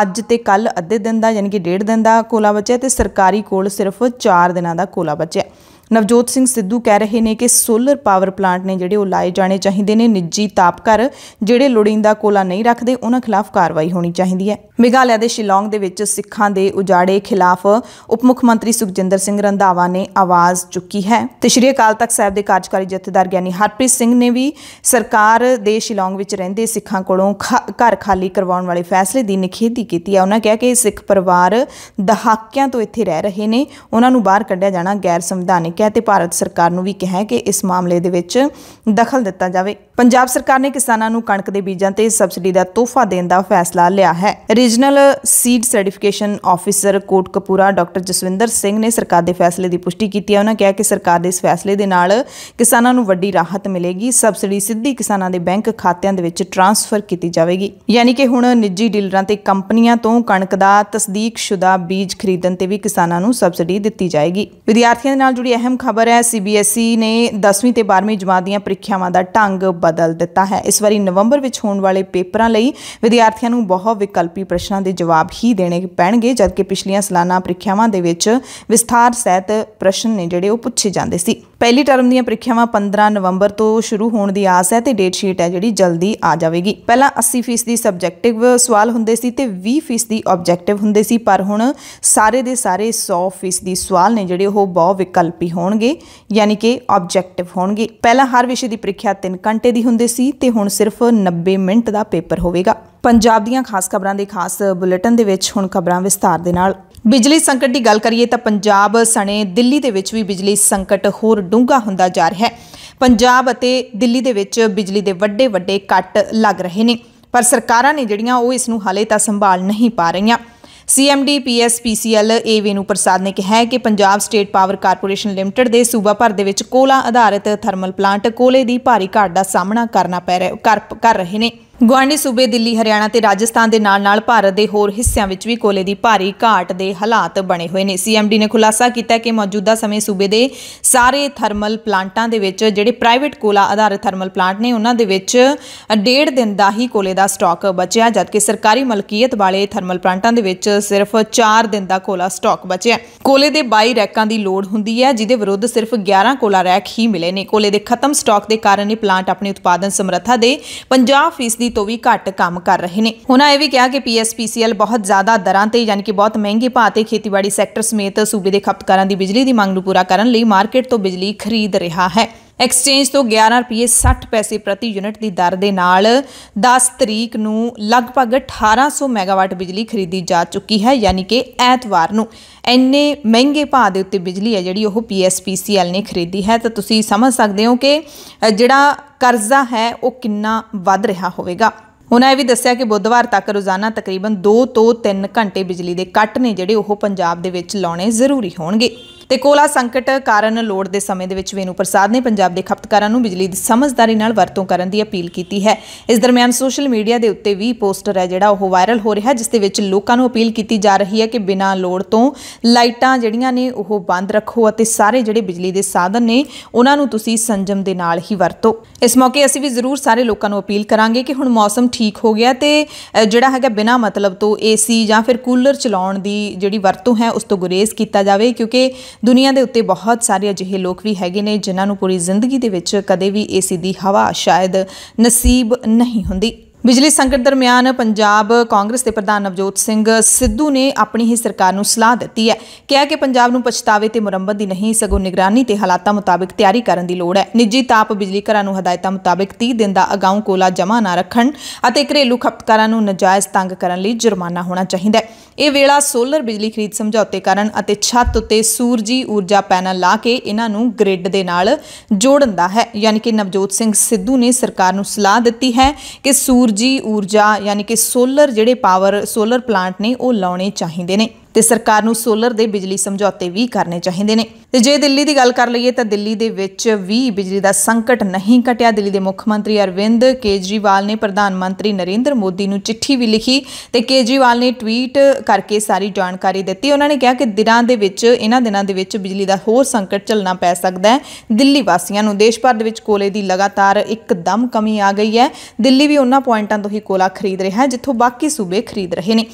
Speaker 1: ਅੱਜ ਤੇ ਕੱਲ ਅੱਧੇ ਦਿਨ ਦਾ ਯਾਨੀ ਕਿ ਡੇਢ ਦਿਨ ਦਾ ਕੋਲਾ ਬਚਿਆ ਤੇ ਸਰਕਾਰੀ ਕੋਲ ਸਿਰਫ 4 ਦਿਨਾਂ ਦਾ ਕੋਲਾ ਬਚਿਆ ਨਵਜੋਤ ਸਿੰਘ ਸਿੱਧੂ ਕਹਿ ਰਹੇ ਨੇ ਕਿ ਸੋਲਰ ਪਾਵਰ ਪਲਾਂਟ ਨੇ ਜਿਹੜੇ ਉਹ ਲਾਏ ਜਾਣੇ ਚਾਹੀਦੇ ਨੇ ਨਿੱਜੀ ਤਾਪਕਰ ਜਿਹੜੇ ਲੋੜੀਂਦਾ ਕੋਲਾ ਨਹੀਂ ਰੱਖਦੇ ਉਹਨਾਂ ਖਿਲਾਫ ਕਾਰਵਾਈ ਹੋਣੀ ਚਾਹੀਦੀ ਹੈ ਮੇਘਾਲਿਆ ਦੇ ਸ਼ਿਲੌਂਗ ਦੇ ਵਿੱਚ ਸਿੱਖਾਂ ਦੇ ਉਜਾੜੇ ਖਿਲਾਫ ਉਪ ਮੁੱਖ ਮੰਤਰੀ ਸੁਖਜਿੰਦਰ ਸਿੰਘ ਰੰਧਾਵਾ ਨੇ ਆਵਾਜ਼ ਚੁੱਕੀ ਹੈ ਤੇ ਸ਼੍ਰੀ ਅਕਾਲ ਤਖਤ ਸਾਹਿਬ ਦੇ ਕਾਰਜਕਾਰੀ ਜਥੇਦਾਰ ਗਿਆਨੀ ਹਰਪ੍ਰੀਤ ਸਿੰਘ ਨੇ ਵੀ ਸਰਕਾਰ ਦੇ ਸ਼ਿਲੌਂਗ ਵਿੱਚ ਰਹਿੰਦੇ ਸਿੱਖਾਂ ਕੋਲੋਂ ਘਰ ਖਾਲੀ ਕਰਵਾਉਣ ਵਾਲੇ ਫੈਸਲੇ ਦੀ ਨਿਖੇਧੀ ਕੀਤੀ ਹੈ ਉਹਨਾਂ ਕਿਹਾ ਕਿ ਸਿੱਖ ਪਰਿਵਾਰ ਦਹਾਕਿਆਂ ਤੋਂ ਇੱਥੇ ਰਹਿ ਰਹੇ ਨੇ ਉਹਨਾਂ ਨੂੰ ਬਾਹਰ ਕੱਢਿਆ ਜਾਣਾ ਗੈਰ ਸੰਵਿਧਾਨਿਕ ਕਿਹਾ ਤੇ ਭਾਰਤ ਸਰਕਾਰ ਨੂੰ ਵੀ ਕਿਹਾ ਕਿ ਇਸ ਮਾਮਲੇ ਦੇ ਵਿੱਚ ਦਖਲ ਦਿੱਤਾ ਜਾਵੇ ਪੰਜਾਬ ਸਰਕਾਰ ਨੇ ਕਿਸਾਨਾਂ ਨੂੰ ਕਣਕ ਦੇ ਬੀਜਾਂ ਤੇ ਸਬਸਿਡੀ ਦਾ ਤੋਹਫਾ ਦੇਣ ਦਾ ਫੈਸਲਾ ਲਿਆ ਹੈ regional seed certification officer Kotkapura doctor Jaswinder Singh ਨੇ ਸਰਕਾਰ ਦੇ ਫੈਸਲੇ ਦੀ ਪੁਸ਼ਟੀ ਕੀਤੀ ਹੈ ਉਹਨਾਂ ਕਿਹਾ ਕਿ ਸਰਕਾਰ ਦੇ ਇਸ ਫੈਸਲੇ ਦੇ ਨਾਲ ਕਿਸਾਨਾਂ ਨੂੰ ਵੱਡੀ ਰਾਹਤ ਮਿਲੇਗੀ ਸਬਸਿਡੀ ਸਿੱਧੀ ਕਿਸਾਨਾਂ ਦੇ ਬੈਂਕ ਖਾਤਿਆਂ ਦੇ ਵਿੱਚ ਟ੍ਰਾਂਸਫਰ ਕੀਤੀ ਜਾਵੇਗੀ ਯਾਨੀ ਕਿ ਹੁਣ ਨਿੱਜੀ ਡੀਲਰਾਂ ਤੇ ਕੰਪਨੀਆਂ ਤੋਂ ਕਣਕ ਦਾ ਤਸਦੀਕਸ਼ੁਦਾ ਬੀਜ ਖਰੀਦਣ ਤੇ ਵੀ ਕਿਸਾਨਾਂ ਨੂੰ ਸਬਸਿਡੀ ਦਿੱਤੀ ਜਾਏਗੀ ਵਿਦਿਆਰਥੀਆਂ ਦੇ ਨਾਲ ਜੁੜੀ ਅਹਿਮ ਅਹਿਮ ਖਬਰ ਹੈ ਸੀਬੀਐਸਈ e ਨੇ 10ਵੀਂ ਤੇ 12ਵੀਂ ਜਮਾਤ ਦੀਆਂ ਪ੍ਰੀਖਿਆਵਾਂ ਦਾ ਢੰਗ ਬਦਲ ਦਿੱਤਾ ਹੈ ਇਸ ਵਾਰੀ ਨਵੰਬਰ ਵਿੱਚ ਹੋਣ ਵਾਲੇ ਪੇਪਰਾਂ ਲਈ ਵਿਦਿਆਰਥੀਆਂ ਨੂੰ ਬਹੁ ਵਿਕਲਪੀ ਪ੍ਰਸ਼ਨਾਂ ਦੇ ਜਵਾਬ ਹੀ ਦੇਣੇ ਪੈਣਗੇ ਜਦਕਿ ਪਿਛਲੀਆਂ ਸਾਲਾਨਾ ਪ੍ਰੀਖਿਆਵਾਂ ਦੇ ਵਿੱਚ ਵਿਸਥਾਰ ਸਹਿਤ ਪ੍ਰਸ਼ਨ ਨੇ ਜਿਹੜੇ ਉਹ ਪੁੱਛੇ ਜਾਂਦੇ ਸੀ ਪਹਿਲੀ ਟਰਮ ਦੀਆਂ ਪ੍ਰੀਖਿਆਵਾਂ 15 ਨਵੰਬਰ ਤੋਂ ਸ਼ੁਰੂ ਹੋਣ ਦੀ ਆਸ ਹੈ ਤੇ ਡੇਟ ਸ਼ੀਟ ਹੈ ਜਿਹੜੀ ਜਲਦੀ ਆ ਜਾਵੇਗੀ ਪਹਿਲਾਂ 80% ਦੀ ਸਬਜੈਕਟਿਵ ਸਵਾਲ ਹੁੰਦੇ ਸੀ ਤੇ 20% ਦੀ ਆਬਜੈਕਟਿਵ ਹੁੰਦੇ ਸੀ ਪਰ ਹੁਣ ਸਾਰੇ ਦੇ ਸਾਰੇ 100% ਦੀ ਸਵਾਲ ਨੇ ਜਿਹੜੇ ਉਹ ਬਹੁ ਵਿਕਲਪੀ ਹੋਣਗੇ ਯਾਨੀ ਕਿ ਆਬਜੈਕਟਿਵ ਹੋਣਗੇ ਪਹਿਲਾਂ ਹਰ ਵਿਸ਼ੇ ਦੀ ਪ੍ਰੀਖਿਆ 3 ਘੰਟੇ ਦੀ ਹੁੰਦੀ ਸੀ ਤੇ ਹੁਣ ਸਿਰਫ 90 ਮਿੰਟ ਦਾ ਪੇਪਰ ਹੋਵੇਗਾ ਪੰਜਾਬ ਦੀਆਂ ਖਾਸ ਖਬਰਾਂ ਦੇ ਖਾਸ ਬੁਲੇਟਿਨ ਦੇ ਵਿੱਚ ਹੁਣ ਖਬਰਾਂ ਵਿਸਤਾਰ ਦੇ ਨਾਲ ਬਿਜਲੀ ਸੰਕਟ ਦੀ ਗੱਲ ਕਰੀਏ ਤਾਂ ਪੰਜਾਬ ਸਣੇ ਦਿੱਲੀ ਦੇ ਵਿੱਚ ਵੀ ਬਿਜਲੀ ਸੰਕਟ ਹੋਰ ਡੂੰਘਾ ਹੁੰਦਾ ਜਾ ਰਿਹਾ ਹੈ ਪੰਜਾਬ ਅਤੇ ਦਿੱਲੀ ਦੇ ਵਿੱਚ ਬਿਜਲੀ ਦੇ ਵੱਡੇ ਵੱਡੇ ਕੱਟ ਲੱਗ ਰਹੇ ਨੇ ਪਰ ਸਰਕਾਰਾਂ ਨੇ ਜਿਹੜੀਆਂ ਉਹ ਇਸ ਨੂੰ ਹਾਲੇ ਤੱਕ ਸੰਭਾਲ ਨਹੀਂ ਪਾ ਰਹੀਆਂ ਸੀਐਮਡੀ ਪੀਐਸਪੀਸੀਐਲ ਏਵੀ ਨੂੰ ਪ੍ਰਸਾਦ ਨੇ ਕਿਹਾ ਹੈ ਕਿ Punjab state power corporation limited ਦੇ ਸੂਬਾ ਭਰ ਦੇ ਵਿੱਚ ਕੋਲਾ ਆਧਾਰਿਤ ਥਰਮਲ ਪਲਾਂਟ ਕੋਲੇ ਦੀ ਭਾਰੀ ਘਾਟ ਦਾ ਸਾਹਮਣਾ ਕਰਨਾ ਪੈ ਰਿਹਾ ਕਰ ਰਹੇ ਨੇ ਗੁਆਂਢੀ ਸੂਬੇ ਦਿੱਲੀ ਹਰਿਆਣਾ ਤੇ ਰਾਜਸਥਾਨ ਦੇ ਨਾਲ-ਨਾਲ ਭਾਰਤ ਦੇ ਹੋਰ ਹਿੱਸਿਆਂ ਵਿੱਚ ਵੀ ਕੋਲੇ ਦੀ ਭਾਰੀ ਘਾਟ ਦੇ ਹਾਲਾਤ ਬਣੇ ਹੋਏ ਨੇ ਸੀਐਮਡੀ ਨੇ ਖੁਲਾਸਾ ਕੀਤਾ ਕਿ ਮੌਜੂਦਾ ਸਮੇਂ ਸੂਬੇ ਦੇ ਸਾਰੇ ਥਰਮਲ ਪਲਾਂਟਾਂ ਦੇ ਵਿੱਚ ਜਿਹੜੇ ਪ੍ਰਾਈਵੇਟ ਕੋਲਾ ਆਧਾਰਿਤ ਥਰਮਲ ਪਲਾਂਟ ਨੇ ਉਹਨਾਂ ਦੇ ਵਿੱਚ ਡੇਢ ਦਿਨ ਦਾ ਹੀ ਕੋਲੇ ਦਾ ਸਟਾਕ ਬਚਿਆ ਜਦਕਿ ਸਰਕਾਰੀ ਮਲਕੀਅਤ ਵਾਲੇ ਥਰਮਲ ਪਲਾਂਟਾਂ ਦੇ ਵਿੱਚ ਸਿਰਫ 4 ਦਿਨ ਦਾ ਕੋਲਾ ਸਟਾਕ ਬਚਿਆ ਕੋਲੇ ਦੇ 22 ਰੈਕਾਂ ਦੀ ਲੋੜ ਹੁੰਦੀ ਹੈ ਜਿਹਦੇ ਵਿਰੁੱਧ ਸਿਰਫ 11 ਕੋਲਾ ਰੈਕ ਹੀ ਮਿਲੇ ਨੇ ਕੋਲੇ ਦੇ ਖਤਮ ਸਟਾਕ ਦੇ ਕਾਰਨ ਇਹ ਪਲਾਂਟ ਆਪਣੀ ਉਤਪਾਦਨ ਸਮਰੱਥਾ ਦੇ 50% ਫੀਸਦੀ ਤੋਂ ਵੀ ਘੱਟ ਕੰਮ ਕਰ ਰਹੇ ਨੇ ਉਹਨਾਂ ਇਹ ਵੀ ਕਿਹਾ ਕਿ ਪੀਐਸਪੀਸੀਐਲ ਬਹੁਤ ਜ਼ਿਆਦਾ ਦਰਾਂ ਤੇ ਯਾਨੀ ਕਿ ਬਹੁਤ ਮਹਿੰਗੇ ਭਾਅ ਤੇ ਖੇਤੀਬਾੜੀ ਸੈਕਟਰ ਸਮੇਤ ਸੂਬੇ ਦੇ ਖਪਤਕਾਰਾਂ ਦੀ ਬਿਜਲੀ ਦੀ ਮੰਗ ਨੂੰ ਪੂਰਾ ਕਰਨ ਲਈ ਮਾਰਕੀਟ ਤੋਂ ਬਿਜਲੀ ਖਰੀਦ ਰਿਹਾ ਹੈ ਐਕਸਚੇਂਜ ਤੋਂ 11 ਰੁਪਏ 60 ਪੈਸੇ ਪ੍ਰਤੀ ਯੂਨਿਟ ਦੀ ਦਰ ਦੇ ਨਾਲ 10 ਤਰੀਕ ਨੂੰ ਲਗਭਗ 1800 ਮੈਗਾਵਾਟ ਬਿਜਲੀ ਖਰੀਦੀ ਜਾ ਚੁੱਕੀ ਹੈ ਯਾਨੀ ਕਿ ਐਤਵਾਰ ਨੂੰ ਇੰਨੇ ਮਹਿੰਗੇ ਭਾਅ ਦੇ ਉੱਤੇ ਬਿਜਲੀ ਹੈ ਜਿਹੜੀ ਉਹ ਪੀਐਸਪੀਸੀਐਲ ਨੇ ਖਰੀਦੀ ਹੈ ਤਾਂ ਤੁਸੀਂ ਸਮਝ ਸਕਦੇ ਹੋ ਕਿ ਜਿਹੜਾ ਕਰਜ਼ਾ ਹੈ ਉਹ ਕਿੰਨਾ ਵੱਧ ਰਿਹਾ ਹੋਵੇਗਾ ਉਹਨਾਂ ਇਹ ਵੀ ਦੱਸਿਆ ਕਿ ਬੁੱਧਵਾਰ ਤੱਕ ਰੋਜ਼ਾਨਾ ਤਕਰੀਬਨ 2 ਤੋਂ 3 ਘੰਟੇ ਬਿਜਲੀ ਦੇ ਕੱਟ ਨੇ ਜਿਹੜੇ ਉਹ ਪੰਜਾਬ ਦੇ ਵਿੱਚ ਲਾਉਣੇ ਜ਼ਰੂਰੀ ਹੋਣਗੇ ਤੇ ਕੋਲਾ ਸੰਕਟ ਕਾਰਨ ਲੋੜ ਦੇ ਸਮੇਂ ਦੇ ਵਿੱਚ ਵੇਨੂ ਪ੍ਰਸਾਦ ਨੇ ਪੰਜਾਬ ਦੇ ਖਪਤਕਾਰਾਂ ਨੂੰ ਬਿਜਲੀ ਦੀ ਸਮਝਦਾਰੀ ਨਾਲ ਵਰਤੋਂ ਕਰਨ ਦੀ ਅਪੀਲ ਕੀਤੀ ਹੈ ਇਸ ਦਰਮਿਆਨ ਸੋਸ਼ਲ ਮੀਡੀਆ ਦੇ ਉੱਤੇ ਵੀ ਪੋਸਟਰ ਹੈ ਜਿਹੜਾ ਉਹ ਵਾਇਰਲ ਹੋ ਰਿਹਾ ਜਿਸ ਦੇ ਵਿੱਚ ਲੋਕਾਂ ਨੂੰ ਅਪੀਲ ਕੀਤੀ ਜਾ ਰਹੀ ਹੈ ਕਿ ਬਿਨਾਂ ਲੋੜ ਤੋਂ ਲਾਈਟਾਂ ਜਿਹੜੀਆਂ ਨੇ ਉਹ ਬੰਦ ਰੱਖੋ ਅਤੇ ਸਾਰੇ ਜਿਹੜੇ ਬਿਜਲੀ ਦੇ ਸਾਧਨ ਨੇ ਉਹਨਾਂ ਨੂੰ ਤੁਸੀਂ ਸੰਜਮ ਦੇ ਨਾਲ ਹੀ ਵਰਤੋ ਇਸ ਮੌਕੇ ਅਸੀਂ ਵੀ ਜ਼ਰੂਰ ਸਾਰੇ ਲੋਕਾਂ ਨੂੰ ਅਪੀਲ ਕਰਾਂਗੇ ਕਿ ਹੁਣ ਮੌਸਮ ਠੀਕ ਹੋ ਗਿਆ ਤੇ ਜਿਹੜਾ ਹੈਗਾ ਬਿਨਾਂ ਮਤਲਬ ਤੋਂ ਏਸੀ ਜਾਂ ਫਿਰ ਕੂਲਰ ਚਲਾਉਣ ਦੀ ਜਿਹੜੀ ਵਰਤੋਂ ਹੈ ਉਸ ਤੋਂ ਗੁਰੇਜ਼ ਕੀਤਾ ਜਾਵੇ ਕਿਉਂਕਿ ਦੁਨੀਆ ਦੇ ਉੱਤੇ ਬਹੁਤ ਸਾਰੇ ਅਜਿਹੇ ਲੋਕ ਵੀ ਹੈਗੇ ਨੇ ਜਿਨ੍ਹਾਂ ਨੂੰ ਪੂਰੀ ਜ਼ਿੰਦਗੀ ਦੇ ਵਿੱਚ ਕਦੇ ਵੀ ਏਸੀ ਦੀ ਹਵਾ ਸ਼ਾਇਦ ਨਸੀਬ ਨਹੀਂ ਹੁੰਦੀ ਬਿਜਲੀ ਸੰਕਟ ਦਰਮਿਆਨ ਪੰਜਾਬ ਕਾਂਗਰਸ ਦੇ ਪ੍ਰਧਾਨ ਨਵਜੋਤ ਸਿੰਘ ਸਿੱਧੂ ਨੇ ਆਪਣੀ ਹੀ ਸਰਕਾਰ ਨੂੰ ਸਲਾਹ ਦਿੱਤੀ ਹੈ ਕਿਹਾ ਕਿ ਪੰਜਾਬ ਨੂੰ ਪਛਤਾਵੇ ਤੇ ਮੁਰੰਮਤ ਦੀ ਨਹੀਂ ਸਗੋਂ ਨਿਗਰਾਨੀ ਤੇ ਹਾਲਾਤਾਂ ਮੁਤਾਬਕ ਤਿਆਰੀ ਕਰਨ ਦੀ ਲੋੜ ਹੈ ਨਿੱਜੀ ਤਾਪ ਬਿਜਲੀ ਘਰਾਂ ਨੂੰ ਹਦਾਇਤਾਂ ਮੁਤਾਬਕ 30 ਦਿਨ ਦਾ ਅਗਾਉਂ ਕੋਲਾ ਜਮ੍ਹਾਂ ਨਾ ਰੱਖਣ ਅਤੇ ਘਰੇਲੂ ਖਪਤਕਾਰਾਂ ਨੂੰ ਨਜਾਇਜ਼ ਤੰਗ ਕਰਨ ਲਈ ਜੁਰਮਾਨਾ ਹੋਣਾ ਚਾਹੀਦਾ ਹੈ ਇਹ ਵੇਲਾ ਸੋਲਰ ਬਿਜਲੀ ਖਰੀਦ ਸਮਝੌਤੇ ਕਰਨ ਅਤੇ ਛੱਤ ਉੱਤੇ ਸੂਰਜੀ ਊਰਜਾ ਪੈਨਲ ਲਾ ਕੇ ਇਹਨਾਂ ਨੂੰ ਗ੍ਰਿਡ ਦੇ ਨਾਲ ਜੋੜਨ ਦਾ ਹੈ ਯਾਨੀ ਕਿ ਨਵਜੋਤ ਸਿੰਘ ਸਿੱਧੂ ਨੇ ਸਰਕਾਰ ਨੂੰ ਸਲਾਹ ਦਿੱਤੀ ਹੈ ਕਿ ਸੂਰਜ ਸੂਰਜੀ ਊਰਜਾ ਯਾਨੀ ਕਿ ਸੋਲਰ ਜਿਹੜੇ ਪਾਵਰ ਸੋਲਰ ਪਲਾਂਟ ਨੇ ਉਹ ਲਾਉਣੇ ਚਾਹੀਦੇ ਨੇ ਤੇ ਸਰਕਾਰ ਨੂੰ ਸੋਲਰ ਦੇ ਬਿਜਲੀ ਸਮਝੌਤੇ ਵੀ ਕਰਨੇ ਚਾਹੀਦੇ ਨੇ ਤੇ ਜੇ ਦਿੱਲੀ ਦੀ ਗੱਲ ਕਰ ਲਈਏ ਤਾਂ ਦਿੱਲੀ ਦੇ ਵਿੱਚ ਵੀ ਬਿਜਲੀ ਦਾ ਸੰਕਟ ਨਹੀਂ ਘਟਿਆ ਦਿੱਲੀ ਦੇ ਮੁੱਖ ਮੰਤਰੀ ਅਰਵਿੰਦ ਕੇਜਰੀਵਾਲ ਨੇ ਪ੍ਰਧਾਨ ਮੰਤਰੀ ਨਰਿੰਦਰ ਮੋਦੀ ਨੂੰ ਚਿੱਠੀ ਵੀ ਲਿਖੀ ਤੇ ਕੇਜਰੀਵਾਲ ਨੇ ਟਵੀਟ ਕਰਕੇ ਸਾਰੀ ਜਾਣਕਾਰੀ ਦਿੱਤੀ ਉਹਨਾਂ ਨੇ ਕਿਹਾ ਕਿ ਦਿਨਾਂ ਦੇ ਵਿੱਚ ਇਹਨਾਂ ਦਿਨਾਂ ਦੇ ਵਿੱਚ ਬਿਜਲੀ ਦਾ ਹੋਰ ਸੰਕਟ ਚੱਲਣਾ ਪੈ ਸਕਦਾ ਹੈ ਦਿੱਲੀ ਵਾਸੀਆਂ ਨੂੰ ਦੇਸ਼ ਭਰ ਦੇ ਵਿੱਚ ਕੋਲੇ ਦੀ ਲਗਾਤਾਰ ਇੱਕਦਮ ਕਮੀ ਆ ਗਈ ਹੈ ਦਿੱਲੀ ਵੀ ਉਹਨਾਂ ਪੁਆਇੰਟਾਂ ਤੋਂ ਹੀ ਕੋਲਾ ਖਰੀਦ ਰਿਹਾ ਹੈ ਜਿੱਥੋਂ ਬਾਕੀ ਸੂਬੇ ਖਰੀਦ ਰਹੇ ਨੇ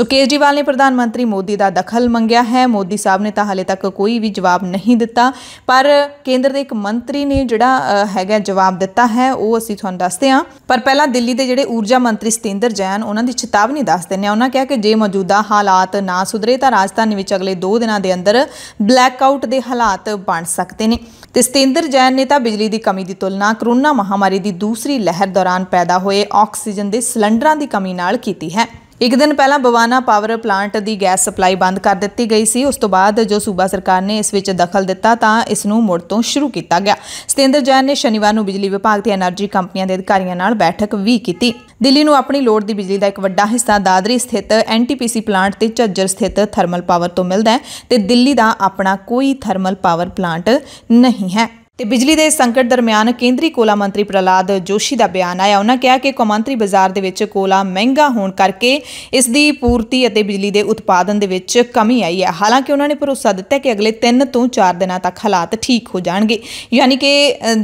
Speaker 1: ਸੋ ਕੇਜਰੀਵਾਲ ਨੇ ਪ੍ਰਧਾਨ ਮੰਤਰੀ ਮੋਦੀ ਦਾ ਦਖਲ ਮੰਗਿਆ ਹੈ ਮੋਦੀ ਸਾਹਿਬ ਨੇ ਤਾਂ ਹਾਲੇ ਤੱਕ ਕੋਈ ਵੀ ਜਵਾਬ ਨਹੀਂ ਦਿੱਤਾ ਪਰ ਕੇਂਦਰ ਦੇ ਇੱਕ ਮੰਤਰੀ ਨੇ ਜਿਹੜਾ ਹੈਗਾ ਜਵਾਬ ਦਿੱਤਾ ਹੈ ਉਹ ਅਸੀਂ ਤੁਹਾਨੂੰ ਦੱਸਦੇ ਹਾਂ ਪਰ ਪਹਿਲਾਂ ਦਿੱਲੀ ਦੇ ਜਿਹੜੇ ਊਰਜਾ ਮੰਤਰੀ ਸਤਿੰਦਰ ਜੈਨ ਉਹਨਾਂ ਦੀ ਚੇਤਾਵਨੀ ਦੱਸ ਦਿੰਨੇ ਆ ਉਹਨਾਂ ਕਿਹਾ ਕਿ ਜੇ ਮੌਜੂਦਾ ਹਾਲਾਤ ਨਾ ਸੁਧਰੇ ਤਾਂ ਰਾਜਸਥਾਨ ਵਿੱਚ ਅਗਲੇ 2 ਦਿਨਾਂ ਦੇ ਅੰਦਰ ਬਲੈਕਆਊਟ ਦੇ ਹਾਲਾਤ ਬਣ ਸਕਦੇ ਨੇ ਤੇ ਸਤਿੰਦਰ ਜੈਨ ਨੇ ਤਾਂ ਬਿਜਲੀ ਦੀ ਕਮੀ ਦੀ ਤੁਲਨਾ ਕਰੋਨਾ ਮਹਾਮਾਰੀ ਦੀ ਦੂਸਰੀ ਲਹਿਰ ਦੌਰਾਨ ਪੈਦਾ ਹੋਏ ਆਕਸੀਜਨ ਦੇ ਸਿਲੰਡਰਾਂ ਦੀ ਕਮੀ ਨਾਲ ਕੀਤੀ ਹੈ ਇੱਕ ਦਿਨ ਪਹਿਲਾਂ ਬਵਾਨਾ ਪਾਵਰ ਪਲਾਂਟ ਦੀ ਗੈਸ ਸਪਲਾਈ ਬੰਦ ਕਰ ਦਿੱਤੀ ਗਈ ਸੀ ਉਸ ਤੋਂ ਬਾਅਦ ਜੋ ਸੂਬਾ ਸਰਕਾਰ ਨੇ ਇਸ ਵਿੱਚ ਦਖਲ ਦਿੱਤਾ ਤਾਂ ਇਸ ਨੂੰ ਮੁੜ ਤੋਂ ਸ਼ੁਰੂ ਕੀਤਾ ਗਿਆ ਸਤਿੰਦਰ ਜੈਨ ਨੇ ਸ਼ਨੀਵਾਰ ਨੂੰ ਬਿਜਲੀ ਵਿਭਾਗ ਤੇ એનર્ਜੀ ਕੰਪਨੀਆਂ ਦੇ ਅਧਿਕਾਰੀਆਂ ਨਾਲ ਬੈਠਕ ਵੀ ਕੀਤੀ ਦਿੱਲੀ ਨੂੰ ਆਪਣੀ ਲੋੜ ਦੀ ਬਿਜਲੀ ਦਾ ਇੱਕ ਵੱਡਾ ਹਿੱਸਾ ਦਾਦਰੀ ਸਥਿਤ ਐਨਟੀਪੀਸੀ ਪਲਾਂਟ ਤੇ ਝੱਜਰ ਸਥਿਤ ਥਰਮਲ ਪਾਵਰ ਤੋਂ ਮਿਲਦਾ ਹੈ ਤੇ ਦਿੱਲੀ ਦਾ ਆਪਣਾ ਕੋਈ ਥਰਮਲ ਪਾਵਰ ਪਲਾਂਟ ਨਹੀਂ ਹੈ ਤੇ ਬਿਜਲੀ ਦੇ ਸੰਕਟ ਦਰਮਿਆਨ ਕੇਂਦਰੀ ਕੋਲਾ ਮੰਤਰੀ ਪ੍ਰਲਾਦ ਜੋਸ਼ੀ ਦਾ ਬਿਆਨ ਆਇਆ ਉਹਨਾਂ ਕਿਹਾ ਕਿ ਕੌਮਾਂਤਰੀ ਬਾਜ਼ਾਰ ਦੇ ਵਿੱਚ ਕੋਲਾ ਮਹਿੰਗਾ ਹੋਣ ਕਰਕੇ ਇਸ ਦੀ ਪੂਰਤੀ ਅਤੇ ਬਿਜਲੀ ਦੇ ਉਤਪਾਦਨ ਦੇ ਵਿੱਚ ਕਮੀ ਆਈ ਹੈ ਹਾਲਾਂਕਿ ਉਹਨਾਂ ਨੇ ਭਰੋਸਾ ਦਿੱਤਾ ਕਿ ਅਗਲੇ 3 ਤੋਂ 4 ਦਿਨਾਂ ਤੱਕ ਹਾਲਾਤ ਠੀਕ ਹੋ ਜਾਣਗੇ ਯਾਨੀ ਕਿ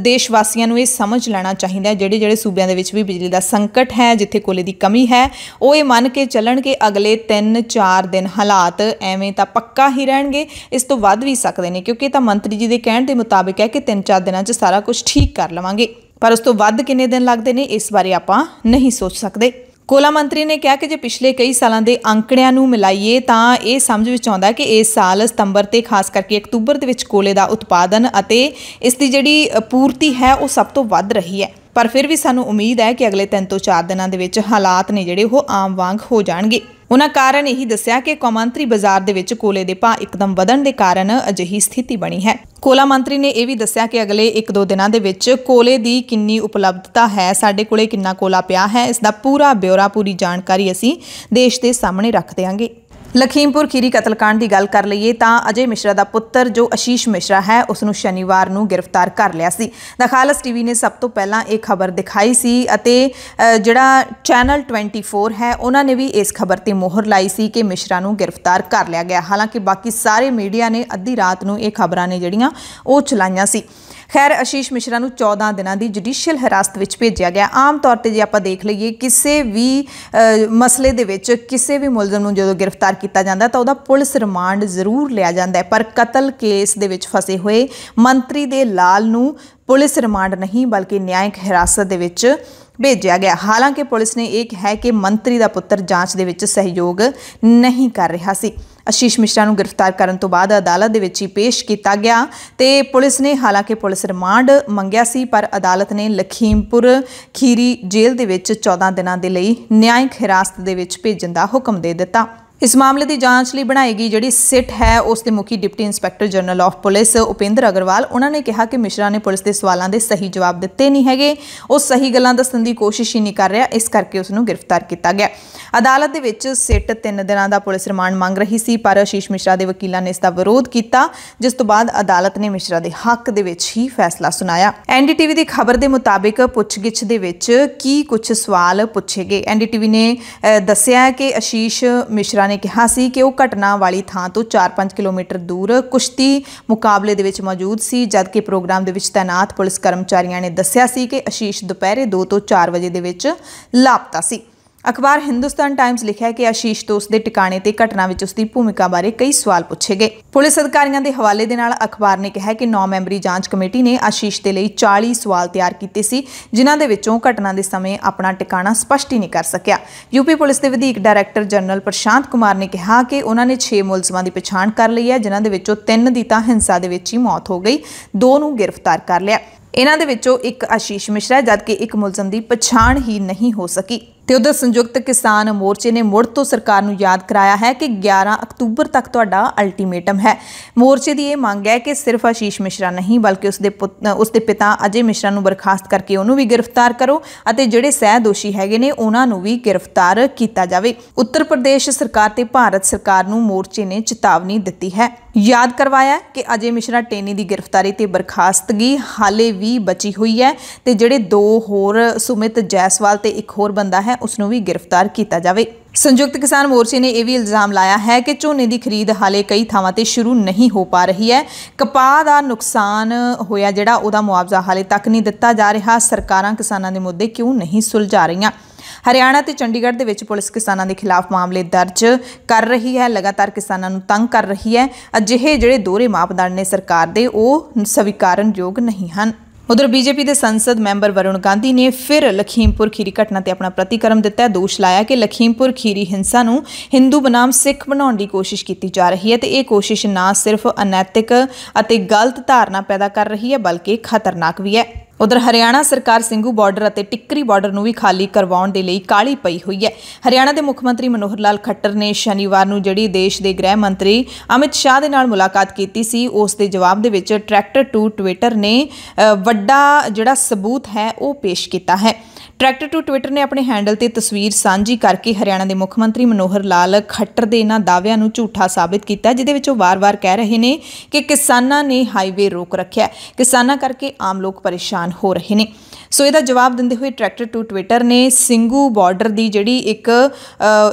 Speaker 1: ਦੇਸ਼ ਵਾਸੀਆਂ ਨੂੰ ਇਹ ਸਮਝ ਲੈਣਾ ਚਾਹੀਦਾ ਹੈ ਜਿਹੜੇ ਜਿਹੜੇ ਸੂਬਿਆਂ ਦੇ ਵਿੱਚ ਵੀ ਬਿਜਲੀ ਦਾ ਸੰਕਟ ਹੈ ਜਿੱਥੇ ਕੋਲੇ ਦੀ ਕਮੀ ਹੈ ਉਹ ਇਹ ਮੰਨ ਕੇ ਚੱਲਣ ਕਿ ਅਗਲੇ 3-4 ਦਿਨ ਹਾਲਾਤ ਐਵੇਂ ਤਾਂ ਪੱਕਾ ਹੀ ਰਹਿਣਗੇ ਇਸ ਤੋਂ ਵੱਧ ਵੀ ਸਕਦੇ ਨੇ ਕਿਉਂਕਿ ਤਾਂ ਮੰਤਰੀ ਜੀ ਦੇ ਕਹਿਣ ਦੇ ਮੁਤਾਬਕ ਹੈ ਕਿ 3 4 ਦਿਨਾਂ 'ਚ ਸਾਰਾ ਕੁਝ ਠੀਕ ਕਰ ਲਵਾਂਗੇ ਪਰ ਉਸ ਤੋਂ ਵੱਧ ਕਿੰਨੇ ਦਿਨ ਲੱਗਦੇ ਨੇ ਇਸ ਬਾਰੇ ਆਪਾਂ ਨਹੀਂ ਸੋਚ ਸਕਦੇ ਕੋਲਾ ਮੰਤਰੀ ਨੇ ਕਿਹਾ ਕਿ ਜੇ ਪਿਛਲੇ ਕਈ ਸਾਲਾਂ ਦੇ ਅੰਕੜਿਆਂ ਨੂੰ ਮਿਲਾਈਏ ਤਾਂ ਇਹ ਸਮਝ ਵਿੱਚ ਆਉਂਦਾ ਕਿ ਇਸ ਸਾਲ ਸਤੰਬਰ ਤੇ ਖਾਸ ਕਰਕੇ ਅਕਤੂਬਰ ਦੇ ਵਿੱਚ ਕੋਲੇ ਦਾ ਉਤਪਾਦਨ ਅਤੇ ਇਸ ਦੀ ਜਿਹੜੀ ਪੂਰਤੀ ਹੈ ਉਹ ਸਭ ਤੋਂ ਵੱਧ ਰਹੀ ਹੈ ਪਰ ਫਿਰ ਵੀ ਸਾਨੂੰ ਉਮੀਦ ਹੈ ਕਿ ਅਗਲੇ 3 ਤੋਂ 4 ਦਿਨਾਂ ਦੇ ਵਿੱਚ ਹਾਲਾਤ ਨੇ ਜਿਹੜੇ ਉਹ ਆਮ ਵਾਂਗ ਹੋ ਜਾਣਗੇ ਉਹਨਾਂ ਕਾਰਨ ਇਹੀ ਦੱਸਿਆ ਕਿ ਕੌਮਾਂਤਰੀ ਬਾਜ਼ਾਰ ਦੇ ਵਿੱਚ ਕੋਲੇ ਦੇ ਭਾਅ ਇੱਕਦਮ ਵਧਣ ਦੇ ਕਾਰਨ ਅਜਿਹੀ ਸਥਿਤੀ ਬਣੀ ਹੈ ਕੋਲਾ ਮੰਤਰੀ ਨੇ ਇਹ ਵੀ ਦੱਸਿਆ ਕਿ ਅਗਲੇ 1-2 ਦਿਨਾਂ ਦੇ ਵਿੱਚ ਕੋਲੇ ਦੀ ਕਿੰਨੀ ਉਪਲਬਧਤਾ ਹੈ ਸਾਡੇ ਕੋਲੇ ਕਿੰਨਾ ਕੋਲਾ ਪਿਆ ਹੈ ਇਸ ਦਾ ਪੂਰਾ ਬਿਓਰਾ ਪੂਰੀ ਜਾਣਕਾਰੀ ਅਸੀਂ ਦੇਸ਼ ਦੇ ਸਾਹਮਣੇ ਰੱਖ ਦੇਵਾਂਗੇ ਲਖੀਮਪੁਰ ਖੀਰੀ ਕਤਲकांड ਦੀ ਗੱਲ ਕਰ ਲਈਏ ਤਾਂ ਅਜੇ ਮਿਸ਼ਰਾ ਦਾ ਪੁੱਤਰ ਜੋ ਅਸ਼ੀਸ਼ ਮਿਸ਼ਰਾ ਹੈ ਉਸ ਨੂੰ ਸ਼ਨੀਵਾਰ ਨੂੰ ਗ੍ਰਿਫਤਾਰ ਕਰ ਲਿਆ ਸੀ ਦਖਾਲਸ ਟੀਵੀ ਨੇ ਸਭ ਤੋਂ ਪਹਿਲਾਂ ਇਹ ਖਬਰ ਦਿਖਾਈ ਸੀ ਅਤੇ ਜਿਹੜਾ ਚੈਨਲ 24 ਹੈ ਉਹਨਾਂ ਨੇ ਵੀ ਇਸ ਖਬਰ ਤੇ ਮੋਹਰ ਲਾਈ ਸੀ ਕਿ ਮਿਸ਼ਰਾ ਨੂੰ ਗ੍ਰਿਫਤਾਰ ਕਰ ਲਿਆ ਗਿਆ ਹਾਲਾਂਕਿ ਬਾਕੀ ਸਾਰੇ ਮੀਡੀਆ ਨੇ ਅੱਧੀ ਰਾਤ ਨੂੰ ਇਹ ਖਬਰਾਂ ਨੇ ਜਿਹੜੀਆਂ ਉਹ ਚਲਾਈਆਂ ਸੀ ਖੈਰ ਅਸ਼ੀਸ਼ ਮਿਸ਼ਰਾ ਨੂੰ 14 ਦਿਨਾਂ ਦੀ ਜੁਡੀਸ਼ੀਅਲ ਹਿਰਾਸਤ ਵਿੱਚ ਭੇਜਿਆ ਗਿਆ ਆਮ ਤੌਰ ਤੇ ਜੇ ਆਪਾਂ ਦੇਖ ਲਈਏ ਕਿਸੇ ਵੀ ਮਸਲੇ ਦੇ ਵਿੱਚ ਕਿਸੇ ਵੀ ਮੁਲਜ਼ਮ ਨੂੰ ਜਦੋਂ ਗ੍ਰਿਫਤਾਰ ਕੀਤਾ ਜਾਂਦਾ ਤਾਂ ਉਹਦਾ ਪੁਲਿਸ ਰਿਮਾਂਡ ਜ਼ਰੂਰ ਲਿਆ ਜਾਂਦਾ ਪਰ ਕਤਲ ਕੇਸ ਦੇ ਵਿੱਚ ਫਸੇ ਹੋਏ ਮੰਤਰੀ ਦੇ ਲਾਲ ਨੂੰ ਪੁਲਿਸ ਰਿਮਾਂਡ ਨਹੀਂ ਬਲਕਿ ਨਿਆਇਕ ਹਿਰਾਸਤ ਦੇ ਵਿੱਚ ਭੇਜਿਆ ਗਿਆ ਹਾਲਾਂਕਿ ਪੁਲਿਸ ਨੇ ਇਹ ਕਿਹਾ ਕਿ ਮੰਤਰੀ ਦਾ ਪੁੱਤਰ ਜਾਂਚ ਦੇ ਵਿੱਚ ਸਹਿਯੋਗ ਨਹੀਂ ਕਰ ਰਿਹਾ ਸੀ ਅਸ਼ੀਸ਼ ਮਿਸ਼ਰਾ ਨੂੰ ਗ੍ਰਿਫਤਾਰ ਕਰਨ ਤੋਂ ਬਾਅਦ ਅਦਾਲਤ ਦੇ ਵਿੱਚ ਹੀ ਪੇਸ਼ ਕੀਤਾ ਗਿਆ ਤੇ ਪੁਲਿਸ ਨੇ ਹਾਲਾਂਕਿ ਪੁਲਿਸ ਰਿਮਾਂਡ ਮੰਗਿਆ ਸੀ ਪਰ ਅਦਾਲਤ ਨੇ ਲਖੀਮਪੁਰ ਖੀਰੀ ਜੇਲ੍ਹ ਦੇ ਵਿੱਚ 14 ਦਿਨਾਂ ਦੇ ਲਈ ਨਿਆਇਕ ਹਿਰਾਸਤ ਦੇ ਵਿੱਚ ਭੇਜਣ ਦਾ ਹੁਕਮ ਦੇ ਦਿੱਤਾ ਇਸ ਮਾਮਲੇ ਦੀ ਜਾਂਚ ਲਈ ਬਣਾਈ ਗਈ ਜਿਹੜੀ ਸਿਟ ਹੈ ਉਸ ਦੇ ਮੁਖੀ deputy inspector general of police Upinder Agarwal ਉਹਨਾਂ ਨੇ ਕਿਹਾ ਕਿ ਮਿਸ਼ਰਾ ਨੇ ਪੁਲਿਸ ਦੇ ਸਵਾਲਾਂ ਦੇ ਸਹੀ ਜਵਾਬ ਦਿੱਤੇ ਨਹੀਂ ਹੈਗੇ ਉਹ ਸਹੀ ਗੱਲਾਂ ਦੱਸਣ ਦੀ ਕੋਸ਼ਿਸ਼ ਹੀ ਨਹੀਂ ਕਰ ਰਿਹਾ ਇਸ ਕਰਕੇ ਉਸ ਨੂੰ ਗ੍ਰਿਫਤਾਰ ਕੀਤਾ ਗਿਆ ਅਦਾਲਤ ਦੇ ਵਿੱਚ ਸਿਟ 3 ਦਿਨਾਂ ਦਾ ਪੁਲਿਸ ਰਿਮਾਂਡ ਮੰਗ ਰਹੀ ਸੀ ਪਰ ਆਸ਼ੀਸ਼ ਮਿਸ਼ਰਾ ਦੇ ਵਕੀਲਾਂ ਨੇ ਇਸ ਦਾ ਵਿਰੋਧ ਕੀਤਾ ਜਿਸ ਤੋਂ ਬਾਅਦ ਅਦਾਲਤ ਨੇ ਮਿਸ਼ਰਾ ਦੇ ਹੱਕ ਦੇ ਵਿੱਚ ਹੀ ਫੈਸਲਾ ਸੁਣਾਇਆ ਐਨਡੀਟੀਵੀ ਦੀ ਖਬਰ ਦੇ ਮੁਤਾਬਿਕ ਪੁੱਛਗਿੱਛ ਦੇ ਵਿੱਚ ਕੀ ਕੁਝ ਸਵਾਲ ਪੁੱਛੇ ਗਏ ਐਨਡੀਟੀਵੀ ਨੇ ਦੱਸਿਆ ਕਿ ਆਸ਼ੀਸ਼ ਮਿਸ਼ਰਾ ਸੂਤਰਾਂ ਨੇ ਕਿਹਾ ਸੀ ਕਿ ਉਹ ਘਟਨਾ ਵਾਲੀ ਥਾਂ ਤੋਂ 4-5 ਕਿਲੋਮੀਟਰ ਦੂਰ ਕੁਸ਼ਤੀ ਮੁਕਾਬਲੇ ਦੇ ਵਿੱਚ ਮੌਜੂਦ ਸੀ ਜਦ ਕਿ ਪ੍ਰੋਗਰਾਮ ਦੇ ਵਿੱਚ ਤਾਇਨਾਤ ਪੁਲਿਸ ਕਰਮਚਾਰੀਆਂ ਨੇ ਦੱਸਿਆ ਸੀ ਕਿ ਅਸ਼ੀਸ਼ ਦੁਪਹਿਰੇ 2 ਤੋਂ 4 ਵਜੇ ਦੇ ਵਿੱਚ ਲਾਪਤਾ ਸੀ ਅਖਬਾਰ ਹਿੰਦੁਸਤਾਨ ਟਾਈਮਸ ਲਿਖਿਆ ਹੈ ਕਿ ਆਸ਼ੀਸ਼ ਤੋਂ ਉਸ ਦੇ ਟਿਕਾਣੇ ਤੇ ਘਟਨਾ ਵਿੱਚ ਉਸ ਦੀ ਭੂਮਿਕਾ ਬਾਰੇ ਕਈ ਸਵਾਲ ਪੁੱਛੇ ਗਏ ਪੁਲਿਸ ਅਧਿਕਾਰੀਆਂ ਦੇ ਹਵਾਲੇ ਦੇ ਨਾਲ ਅਖਬਾਰ ਨੇ ਕਿਹਾ ਕਿ 9 ਮੈਂਬਰੀ ਜਾਂਚ ਕਮੇਟੀ ਨੇ ਆਸ਼ੀਸ਼ ਦੇ ਲਈ 40 ਸਵਾਲ ਤਿਆਰ ਕੀਤੇ ਸੀ ਜਿਨ੍ਹਾਂ ਦੇ ਵਿੱਚੋਂ ਘਟਨਾ ਦੇ ਸਮੇਂ ਆਪਣਾ ਟਿਕਾਣਾ ਸਪਸ਼ਟ ਹੀ ਨਹੀਂ ਕਰ ਸਕਿਆ ਯੂਪੀ ਪੁਲਿਸ ਦੇ ਵਿਧੀਕ ਡਾਇਰੈਕਟਰ ਜਨਰਲ ਪ੍ਰਸ਼ਾਂਤ ਕੁਮਾਰ ਨੇ ਕਿਹਾ ਕਿ ਉਹਨਾਂ ਨੇ 6 ਮੁਲਜ਼ਮਾਂ ਦੀ ਪਛਾਣ ਕਰ ਲਈ ਹੈ ਜਿਨ੍ਹਾਂ ਦੇ ਵਿੱਚੋਂ 3 ਦੀ ਤਾਂ ਹਿੰਸਾ ਦੇ ਵਿੱਚ ਹੀ ਮੌਤ ਹੋ ਗਈ 2 ਨੂੰ ਗ੍ਰਿਫਤਾਰ ਕਰ ਲਿਆ ਇਹਨਾਂ ਦੇ ਵਿੱਚੋਂ ਇੱਕ ਆਸ਼ੀਸ਼ ਮਿਸ਼ਰਾ ਜਦਕਿ ਇੱਕ ਮੁਲਜ਼ਮ ਦੀ ਪਛਾਣ ਹੀ ਨਹੀਂ ਹੋ ਸਕੀ ਤੇ ਉਧਰ ਸੰਯੁਕਤ ਕਿਸਾਨ ਮੋਰਚੇ ਨੇ ਮੁੜ ਤੋਂ ਸਰਕਾਰ ਨੂੰ ਯਾਦ ਕਰਾਇਆ ਹੈ ਕਿ 11 ਅਕਤੂਬਰ ਤੱਕ ਤੁਹਾਡਾ ਅਲਟੀਮੇਟਮ ਹੈ ਮੋਰਚੇ ਦੀ ਇਹ ਮੰਗ ਹੈ ਕਿ ਸਿਰਫ ਆਸ਼ੀਸ਼ ਮਿਸ਼ਰਾ ਨਹੀਂ ਬਲਕਿ ਉਸਦੇ ਉਸਦੇ ਪਿਤਾ ਅਜੇ ਮਿਸ਼ਰਾ ਨੂੰ ਬਰਖਾਸਤ ਕਰਕੇ ਉਹਨੂੰ ਵੀ ਗ੍ਰਿਫਤਾਰ ਕਰੋ ਅਤੇ ਜਿਹੜੇ ਸਹਿ ਦੋਸ਼ੀ ਹੈਗੇ ਨੇ ਉਹਨਾਂ ਨੂੰ ਵੀ ਗ੍ਰਿਫਤਾਰ ਕੀਤਾ ਜਾਵੇ ਉੱਤਰ ਪ੍ਰਦੇਸ਼ ਸਰਕਾਰ ਤੇ ਭਾਰਤ ਸਰਕਾਰ ਨੂੰ ਮੋਰਚੇ ਨੇ ਚੇਤਾਵਨੀ ਦਿੱਤੀ ਹੈ ਯਾਦ ਕਰਵਾਇਆ ਕਿ ਅਜੇ ਮਿਸ਼ਰਾ ਟੇਨੀ ਦੀ ਗ੍ਰਿਫਤਾਰੀ ਤੇ ਬਰਖਾਸਤਗੀ ਹਾਲੇ ਵੀ ਬਚੀ ਹੋਈ ਹੈ ਤੇ ਜਿਹੜੇ ਦੋ ਹੋਰ ਸੁਮਿਤ ਜੈਸਵਾਲ ਤੇ ਇੱਕ ਹੋਰ ਬੰਦਾ ਹੈ ਉਸ ਨੂੰ ਵੀ ਗ੍ਰਿਫਤਾਰ ਕੀਤਾ ਜਾਵੇ ਸੰਯੁਕਤ ਕਿਸਾਨ ਮੋਰਚੇ ਨੇ ਇਹ ਵੀ ਇਲਜ਼ਾਮ ਲਾਇਆ ਹੈ ਕਿ ਝੋਨੇ ਦੀ ਖਰੀਦ ਹਾਲੇ ਕਈ ਥਾਵਾਂ ਤੇ ਸ਼ੁਰੂ ਨਹੀਂ ਹੋ ਪਾ ਰਹੀ ਹੈ ਕਪਾਹ ਦਾ ਨੁਕਸਾਨ ਹੋਇਆ ਜਿਹੜਾ ਉਹਦਾ ਮੁਆਵਜ਼ਾ ਹਾਲੇ ਤੱਕ ਨਹੀਂ ਦਿੱਤਾ ਜਾ ਰਿਹਾ ਸਰਕਾਰਾਂ ਕਿਸਾਨਾਂ ਦੇ ਮੁੱਦੇ ਕਿਉਂ ਨਹੀਂ ਸੁਲਝਾ ਰਹੀਆਂ ਹਰਿਆਣਾ ਤੇ ਚੰਡੀਗੜ੍ਹ ਦੇ ਵਿੱਚ ਪੁਲਿਸ ਕਿਸਾਨਾਂ ਦੇ ਖਿਲਾਫ ਮਾਮਲੇ ਦਰਜ ਕਰ ਰਹੀ ਹੈ ਲਗਾਤਾਰ ਕਿਸਾਨਾਂ ਨੂੰ ਤੰਗ ਕਰ ਰਹੀ ਹੈ ਅਜਿਹੇ ਜਿਹੜੇ ਦੋਹਰੇ ਮਾਪਦੰਡ ਨੇ ਸਰਕਾਰ ਦੇ ਉਹ ਸਵੀਕਾਰਨਯੋਗ ਨਹੀਂ ਹਨ ਉਧਰ ਬੀਜੇਪੀ ਦੇ ਸੰਸਦ ਮੈਂਬਰ ਵਰੁਣ ਗਾਂਧੀ ਨੇ ਫਿਰ ਲਖੀਮਪੁਰ ਖੀਰੀ ਘਟਨਾ ਤੇ ਆਪਣਾ ਪ੍ਰਤੀਕਰਮ ਦਿੱਤਾ ਹੈ ਦੋਸ਼ ਲਾਇਆ ਕਿ ਲਖੀਮਪੁਰ ਖੀਰੀ ਹਿੰਸਾ ਨੂੰ ਹਿੰਦੂ ਬਨਾਮ ਸਿੱਖ ਬਣਾਉਣ ਦੀ ਕੋਸ਼ਿਸ਼ ਕੀਤੀ ਜਾ ਰਹੀ ਹੈ ਤੇ ਇਹ ਕੋਸ਼ਿਸ਼ ਨਾ ਸਿਰਫ ਅਨੈਤਿਕ ਅਤੇ ਗਲਤ ਧਾਰਨਾ ਪੈਦਾ ਕਰ ਰਹੀ ਹੈ ਬਲਕਿ ਖਤਰਨਾਕ ਵੀ ਹੈ ਉਧਰ ਹਰਿਆਣਾ ਸਰਕਾਰ ਸਿੰਘੂ ਬਾਰਡਰ ਅਤੇ ਟਿੱਕਰੀ ਬਾਰਡਰ ਨੂੰ ਵੀ ਖਾਲੀ ਕਰਵਾਉਣ ਦੇ ਲਈ ਕਾਲੀ ਪਈ ਹੋਈ ਹੈ ਹਰਿਆਣਾ ਦੇ ਮੁੱਖ ਮੰਤਰੀ ਮਨੋਹਰ ਲਾਲ ਖੱਟਰ ਨੇ ਸ਼ਨੀਵਾਰ ਨੂੰ ਜਿਹੜੀ ਦੇਸ਼ ਦੇ ਗ੍ਰਹਿ ਮੰਤਰੀ ਅਮਿਤ ਸ਼ਾਹ ਦੇ ਨਾਲ ਮੁਲਾਕਾਤ ਕੀਤੀ ਸੀ ਉਸ ਦੇ ਜਵਾਬ ਦੇ ਵਿੱਚ ਟਰੈਕਟਰ ਟੂ ਟਵਿੱਟਰ ਨੇ ਵੱਡਾ ਜਿਹੜਾ ਸਬੂਤ ਹੈ ਉਹ ਪੇਸ਼ ਕੀਤਾ ਹੈ ਟਰੈਕਟਰ ਟੂ ਟਵਿੱਟਰ ਨੇ ਆਪਣੇ ਹੈਂਡਲ ਤੇ ਤਸਵੀਰ ਸਾਂਝੀ ਕਰਕੇ ਹਰਿਆਣਾ ਦੇ ਮੁੱਖ ਮੰਤਰੀ ਮਨੋਹਰ ਲਾਲ ਖੱਟਰ ਦੇ ਇਹਨਾਂ ਦਾਅਵਿਆਂ ਨੂੰ ਝੂਠਾ ਸਾਬਿਤ ਕੀਤਾ ਜਿਹਦੇ ਵਿੱਚ ਉਹ ਵਾਰ-ਵਾਰ ਕਹਿ ਰਹੇ ਨੇ ਕਿ ਕਿਸਾਨਾਂ ਨੇ ਹਾਈਵੇ ਰੋਕ ਰੱਖਿਆ ਕਿਸਾਨਾਂ ਕਰਕੇ ਆਮ ਲੋਕ ਪਰੇਸ਼ਾਨ ਹੋ ਰਹੇ ਨੇ ਸੋ ਇਹਦਾ ਜਵਾਬ ਦਿੰਦੇ ਹੋਏ ਟਰੈਕਟਰ ਟੂ ਟਵਿੱਟਰ ਨੇ ਸਿੰਘੂ ਬਾਰਡਰ ਦੀ ਜਿਹੜੀ ਇੱਕ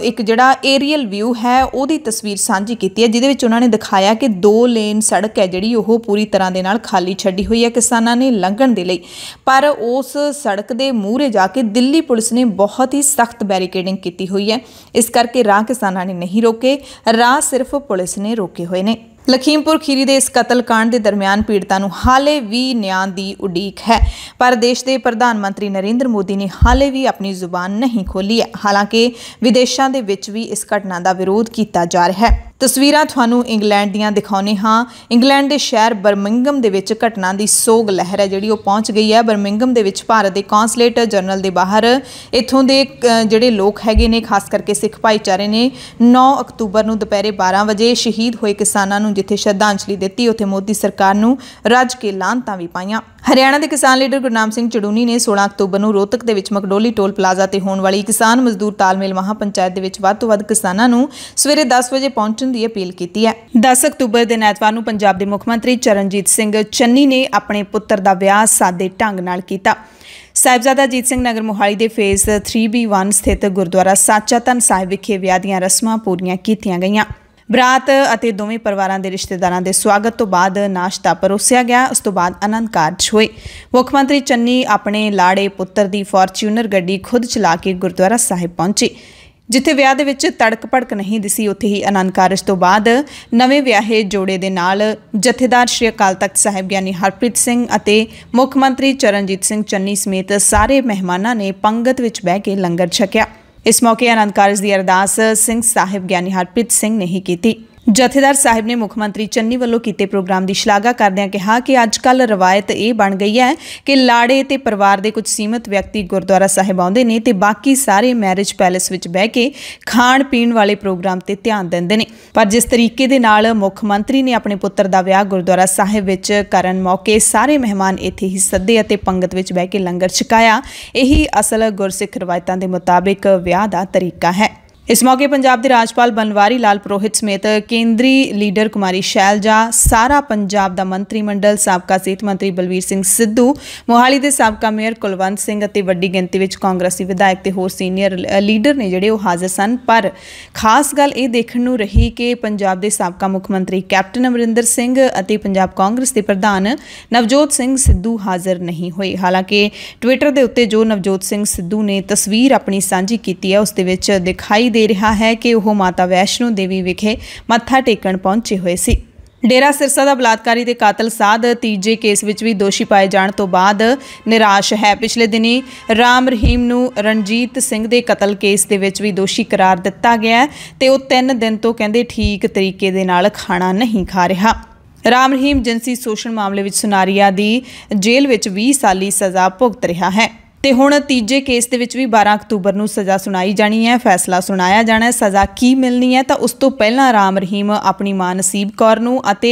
Speaker 1: ਇੱਕ ਜਿਹੜਾ ਏਰੀਅਲ ਵਿਊ ਹੈ ਉਹਦੀ ਤਸਵੀਰ ਸਾਂਝੀ ਕੀਤੀ ਹੈ ਜਿਹਦੇ ਵਿੱਚ ਉਹਨਾਂ ਨੇ ਦਿਖਾਇਆ ਕਿ ਦੋ ਲੇਨ ਸੜਕ ਹੈ ਜਿਹੜੀ ਉਹ ਪੂਰੀ ਤਰ੍ਹਾਂ ਦੇ ਨਾਲ ਖਾਲੀ ਛੱਡੀ ਹੋਈ ਹੈ ਕਿਸਾਨਾਂ ਨੇ ਲੰਘਣ ਦੇ ਲਈ ਪਰ ਉਸ ਸੜਕ ਦੇ ਮੂਹਰੇ ਜਾ ਕੇ ਦਿੱਲੀ ਪੁਲਿਸ ਨੇ ਬਹੁਤ ਹੀ ਸਖਤ ਬੈਰੀਕੇਡਿੰਗ ਕੀਤੀ ਹੋਈ ਹੈ ਇਸ ਕਰਕੇ ਰਾਹ ਕਿਸਾਨਾਂ ਨੇ ਨਹੀਂ ਰੋਕੇ ਰਾਹ ਸਿਰਫ ਪੁਲਿਸ ਨੇ ਰੋਕੇ ਹੋਏ ਨੇ ਲਖੀਮਪੁਰ ਖੀਰੀ ਦੇ ਇਸ ਕਤਲकांड ਦੇ ਦਰਮਿਆਨ ਪੀੜਤਾਂ ਨੂੰ ਹਾਲੇ ਵੀ ਨਿਆਂ ਦੀ ਉਡੀਕ ਹੈ ਪਰ ਦੇਸ਼ ਦੇ ਪ੍ਰਧਾਨ ਮੰਤਰੀ ਨਰਿੰਦਰ ਮੋਦੀ ਨੇ ਹਾਲੇ ਵੀ ਆਪਣੀ ਜ਼ੁਬਾਨ ਨਹੀਂ ਖੋਲੀ ਹੈ ਹਾਲਾਂਕਿ ਵਿਦੇਸ਼ਾਂ ਦੇ ਵਿੱਚ ਵੀ ਇਸ ਘਟਨਾ ਦਾ ਵਿਰੋਧ ਕੀਤਾ ਜਾ ਰਿਹਾ ਹੈ ਤਸਵੀਰਾਂ ਤੁਹਾਨੂੰ ਇੰਗਲੈਂਡ ਦੀਆਂ ਦਿਖਾਉਨੇ ਹਾਂ ਇੰਗਲੈਂਡ ਦੇ ਸ਼ਹਿਰ ਬਰਮਿੰਗਮ ਦੇ ਵਿੱਚ ਘਟਨਾ ਦੀ ਸੋਗ ਲਹਿਰ ਹੈ ਜਿਹੜੀ ਉਹ ਪਹੁੰਚ ਗਈ ਹੈ ਬਰਮਿੰਗਮ ਦੇ ਵਿੱਚ ਭਾਰਤ ਦੇ ਕੌਂਸਲੇਟ ਜਨਰਲ ਦੇ ਬਾਹਰ ਇੱਥੋਂ ਦੇ ਜਿਹੜੇ ਲੋਕ ਹੈਗੇ ਨੇ ਖਾਸ ਕਰਕੇ ਸਿੱਖ ਭਾਈਚਾਰੇ ਨੇ 9 ਅਕਤੂਬਰ ਨੂੰ ਦੁਪਹਿਰੇ 12 ਵਜੇ ਸ਼ਹੀਦ ਹੋਏ ਕਿਸਾਨਾਂ ਨੂੰ ਜਿੱਥੇ ਸ਼ਰਧਾਂਜਲੀ ਦਿੱਤੀ ਉੱਥੇ ਮੋਦੀ ਸਰਕਾਰ ਨੂੰ ਰੱਜ ਕੇ ਲਾਂਤਾਂ ਵੀ ਪਾਈਆਂ ਹਰਿਆਣਾ ਦੇ ਕਿਸਾਨ ਲੀਡਰ ਗੁਰਨਾਮ ਸਿੰਘ ਚੜੂਨੀ ਨੇ 16 ਅਕਤੂਬਰ ਨੂੰ ਰੋਤਕ ਦੇ ਵਿੱਚ ਮਕਡੋਲੀ ਟੋਲ ਪਲਾਜ਼ਾ ਤੇ ਹੋਣ ਵਾਲੀ ਕਿਸਾਨ ਮਜ਼ਦੂਰ ਤਾਲਮੇਲ ਮਹਾ ਪੰਚਾਇਤ ਦੇ ਵਿੱਚ ਵੱਧ ਤੋਂ ਵੱਧ ਕਿਸਾਨਾਂ ਨੂੰ ਸਵੇਰੇ 10 ਵਜੇ ਪਹੁੰਚਣ ਦੀ ਅਪੀਲ ਕੀਤੀ ਹੈ 10 ਅਕਤੂਬਰ ਦੇ ਐਤਵਾਰ ਨੂੰ ਪੰਜਾਬ ਦੇ ਮੁੱਖ ਮੰਤਰੀ ਚਰਨਜੀਤ ਸਿੰਘ ਚੰਨੀ ਨੇ ਆਪਣੇ ਪੁੱਤਰ ਦਾ ਵਿਆਹ ਸਾਦੇ ਢੰਗ ਨਾਲ ਕੀਤਾ ਸਾਹਿਬਜ਼ਾਦਾ ਜੀਤ ਸਿੰਘ ਨਗਰ ਮੁਹਾਲੀ ਦੇ ਫੇਜ਼ 3B1 ਸਥਿਤ ਗੁਰਦੁਆਰਾ ਸਾਚਾ ਤਨ ਸਾਹਿਬ ਵਿਖੇ ਵਿਆਹ ਦੀਆਂ ਰਸਮਾਂ ਪੂਰੀਆਂ ਕੀਤੀਆਂ ਗਈਆਂ ਬਰਾਤ ਅਤੇ ਦੋਵੇਂ ਪਰਿਵਾਰਾਂ ਦੇ ਰਿਸ਼ਤੇਦਾਰਾਂ ਦੇ ਸਵਾਗਤ ਤੋਂ ਬਾਅਦ ਨਾਸ਼ਤਾ ਪਰੋਸਿਆ ਗਿਆ ਉਸ ਤੋਂ ਬਾਅਦ ਆਨੰਦ ਕਾਰਜ ਹੋਏ ਮੁੱਖ ਮੰਤਰੀ ਚੰਨੀ ਆਪਣੇ ਲਾੜੇ ਪੁੱਤਰ ਦੀ ਫੋਰਚੂਨਰ ਗੱਡੀ ਖੁਦ ਚਲਾ ਕੇ ਗੁਰਦੁਆਰਾ ਸਾਹਿਬ ਪਹੁੰਚੇ ਜਿੱਥੇ ਵਿਆਹ ਦੇ ਵਿੱਚ ਤੜਕ ਭੜਕ ਨਹੀਂ ਦਿਸੀ ਉੱਥੇ ਹੀ ਆਨੰਦ ਕਾਰਜ ਤੋਂ ਬਾਅਦ ਨਵੇਂ ਵਿਆਹੇ ਜੋੜੇ ਦੇ ਨਾਲ ਜਥੇਦਾਰ ਸ਼੍ਰੀ ਅਕਾਲ ਤਖਤ ਸਾਹਿਬ ਗਿਆਨੀ ਹਰਪ੍ਰੀਤ ਸਿੰਘ ਅਤੇ ਮੁੱਖ ਮੰਤਰੀ ਚਰਨਜੀਤ ਸਿੰਘ ਚੰਨੀ ਸਮੇਤ ਸਾਰੇ ਮਹਿਮਾਨਾਂ ਨੇ ਪੰਗਤ ਵਿੱਚ ਬਹਿ ਕੇ ਲੰਗਰ ਛਕਿਆ ਇਸ ਮੌਕੇ ਅਨੰਦ ਕਾਰਜ ਦੀ ਅਰਦਾਸ ਸਿੰਘ ਸਾਹਿਬ ਗਿਆਨੀ ਹਰਪ੍ਰੀਤ ਸਿੰਘ ਨੇ ਹੀ ਕੀਤੀ ਜਥੇਦਾਰ ਸਾਹਿਬ ਨੇ ਮੁੱਖ ਮੰਤਰੀ ਚੰਨੀ ਵੱਲੋਂ ਕੀਤੇ ਪ੍ਰੋਗਰਾਮ ਦੀ ਸ਼ਲਾਘਾ ਕਰਦਿਆਂ ਕਿਹਾ ਕਿ ਅੱਜ ਕੱਲ ਰਵਾਇਤ ਇਹ ਬਣ ਗਈ ਹੈ ਕਿ ਲਾੜੇ ਤੇ ਪਰਿਵਾਰ ਦੇ ਕੁਝ ਸੀਮਤ ਵਿਅਕਤੀ ਗੁਰਦੁਆਰਾ ਸਾਹਿਬ ਆਉਂਦੇ ਨੇ ਤੇ ਬਾਕੀ ਸਾਰੇ ਮੈਰਿਜ ਪੈਲੇਸ ਵਿੱਚ ਬਹਿ ਕੇ ਖਾਣ ਪੀਣ ਵਾਲੇ ਪ੍ਰੋਗਰਾਮ ਤੇ ਧਿਆਨ ਦਿੰਦੇ ਨੇ ਪਰ ਜਿਸ ਤਰੀਕੇ ਦੇ ਨਾਲ ਮੁੱਖ ਮੰਤਰੀ ਨੇ ਆਪਣੇ ਪੁੱਤਰ ਦਾ ਵਿਆਹ ਗੁਰਦੁਆਰਾ ਸਾਹਿਬ ਵਿੱਚ ਕਰਨ ਮੌਕੇ ਸਾਰੇ ਮਹਿਮਾਨ ਇੱਥੇ ਹੀ ਸੱਦੇ ਅਤੇ ਪੰਗਤ ਵਿੱਚ ਬਹਿ ਕੇ ਲੰਗਰ ਛਕਾਇਆ ਇਹੀ ਅਸਲ ਗੁਰਸਿੱਖ ਰਵਾਇਤਾਂ ਦੇ ਮੁਤਾਬਿਕ ਵਿਆਹ ਦਾ ਤਰੀਕਾ ਹੈ ਇਸ ਮੌਕੇ ਪੰਜਾਬ ਦੇ ਰਾਜਪਾਲ ਬਨਵਾਰੀ ਲਾਲ ਪ੍ਰੋਹਿਤ ਸਮੇਤ ਕੇਂਦਰੀ ਲੀਡਰ ਕੁਮਾਰੀ ਸ਼ੈਲਜਾ ਸਾਰਾ ਪੰਜਾਬ ਦਾ ਮੰਤਰੀ ਮੰਡਲ ਸਾਬਕਾ ਸਿਹਤ ਮੰਤਰੀ ਬਲਵੀਰ ਸਿੰਘ ਸਿੱਧੂ ਮੋਹਾਲੀ ਦੇ ਸਾਬਕਾ ਮੇਅਰ ਕੁਲਵੰਤ ਸਿੰਘ ਅਤੇ ਵੱਡੀ ਗਿਣਤੀ ਵਿੱਚ ਕਾਂਗਰਸੀ ਵਿਧਾਇਕ ਤੇ ਹੋਰ ਸੀਨੀਅਰ ਲੀਡਰ ਨੇ ਜਿਹੜੇ ਉਹ ਹਾਜ਼ਰ ਸਨ ਪਰ ਖਾਸ ਗੱਲ ਇਹ ਦੇਖਣ ਨੂੰ ਰਹੀ ਕਿ ਪੰਜਾਬ ਦੇ ਸਾਬਕਾ ਮੁੱਖ ਮੰਤਰੀ ਕੈਪਟਨ ਅਮਰਿੰਦਰ ਸਿੰਘ ਅਤੇ ਪੰਜਾਬ ਕਾਂਗਰਸ ਦੇ ਪ੍ਰਧਾਨ ਨਵਜੋਤ ਸਿੰਘ ਸਿੱਧੂ ਹਾਜ਼ਰ ਨਹੀਂ ਹੋਏ ਹਾਲਾਂਕਿ ਟਵਿੱਟਰ ਦੇ ਉੱਤੇ ਜੋ ਨਵਜੋਤ ਸਿੰਘ ਸਿੱਧੂ ਨੇ ਤਸਵੀਰ ਆਪਣੀ ਸਾਂਝੀ ਕੀਤੀ ਹੈ ਉਸ ਦੇ ਵਿੱਚ ਦਿਖਾਈ ਦੇ ਰਿਹਾ ਹੈ ਕਿ ਉਹ ਮਾਤਾ ਵੈਸ਼ਨੂ ਦੇਵੀ ਵਿਖੇ ਮੱਥਾ ਟੇਕਣ ਪਹੁੰਚੇ ਹੋਏ ਸੀ ਡੇਰਾ ਸਿਰਸਾ ਦਾ ਬਲਾਤਕਾਰੀ ਦੇ ਕਾਤਲ ਸਾਧ ਤੀਜੇ ਕੇਸ ਵਿੱਚ ਵੀ ਦੋਸ਼ੀ ਪਾਏ ਜਾਣ ਤੋਂ ਬਾਅਦ ਨਿਰਾਸ਼ ਹੈ ਪਿਛਲੇ ਦਿਨੀ ਰਾਮ ਰਹੀਮ ਨੂੰ ਰਣਜੀਤ ਸਿੰਘ ਦੇ ਕਤਲ ਕੇਸ ਦੇ ਵਿੱਚ ਵੀ ਦੋਸ਼ੀ ਕਰਾਰ ਦਿੱਤਾ ਗਿਆ ਤੇ ਉਹ 3 ਦਿਨ ਤੋਂ ਕਹਿੰਦੇ ਠੀਕ ਤਰੀਕੇ ਦੇ ਨਾਲ ਖਾਣਾ ਨਹੀਂ ਖਾ ਰਿਹਾ ਰਾਮ ਰਹੀਮ ਜਿੰਸੀ ਸ਼ੋਸ਼ਣ ਮਾਮਲੇ ਵਿੱਚ ਸੁਨਾਰੀਆ ਦੀ ਜੇਲ੍ਹ ਵਿੱਚ 20 ਸਾਲੀ ਸਜ਼ਾ ਭੁਗਤ ਰਿਹਾ ਹੈ ਤੇ ਹੁਣ ਤੀਜੇ ਕੇਸ ਦੇ ਵਿੱਚ ਵੀ 12 ਅਕਤੂਬਰ ਨੂੰ ਸਜ਼ਾ ਸੁਣਾਈ ਜਾਣੀ ਹੈ ਫੈਸਲਾ ਸੁਣਾਇਆ ਜਾਣਾ ਹੈ ਸਜ਼ਾ ਕੀ ਮਿਲਣੀ ਹੈ ਤਾਂ ਉਸ ਤੋਂ ਪਹਿਲਾਂ ਰਾਮ ਰਹੀਮ ਆਪਣੀ ਮਾਂ ਨਸੀਬ ਕੌਰ ਨੂੰ ਅਤੇ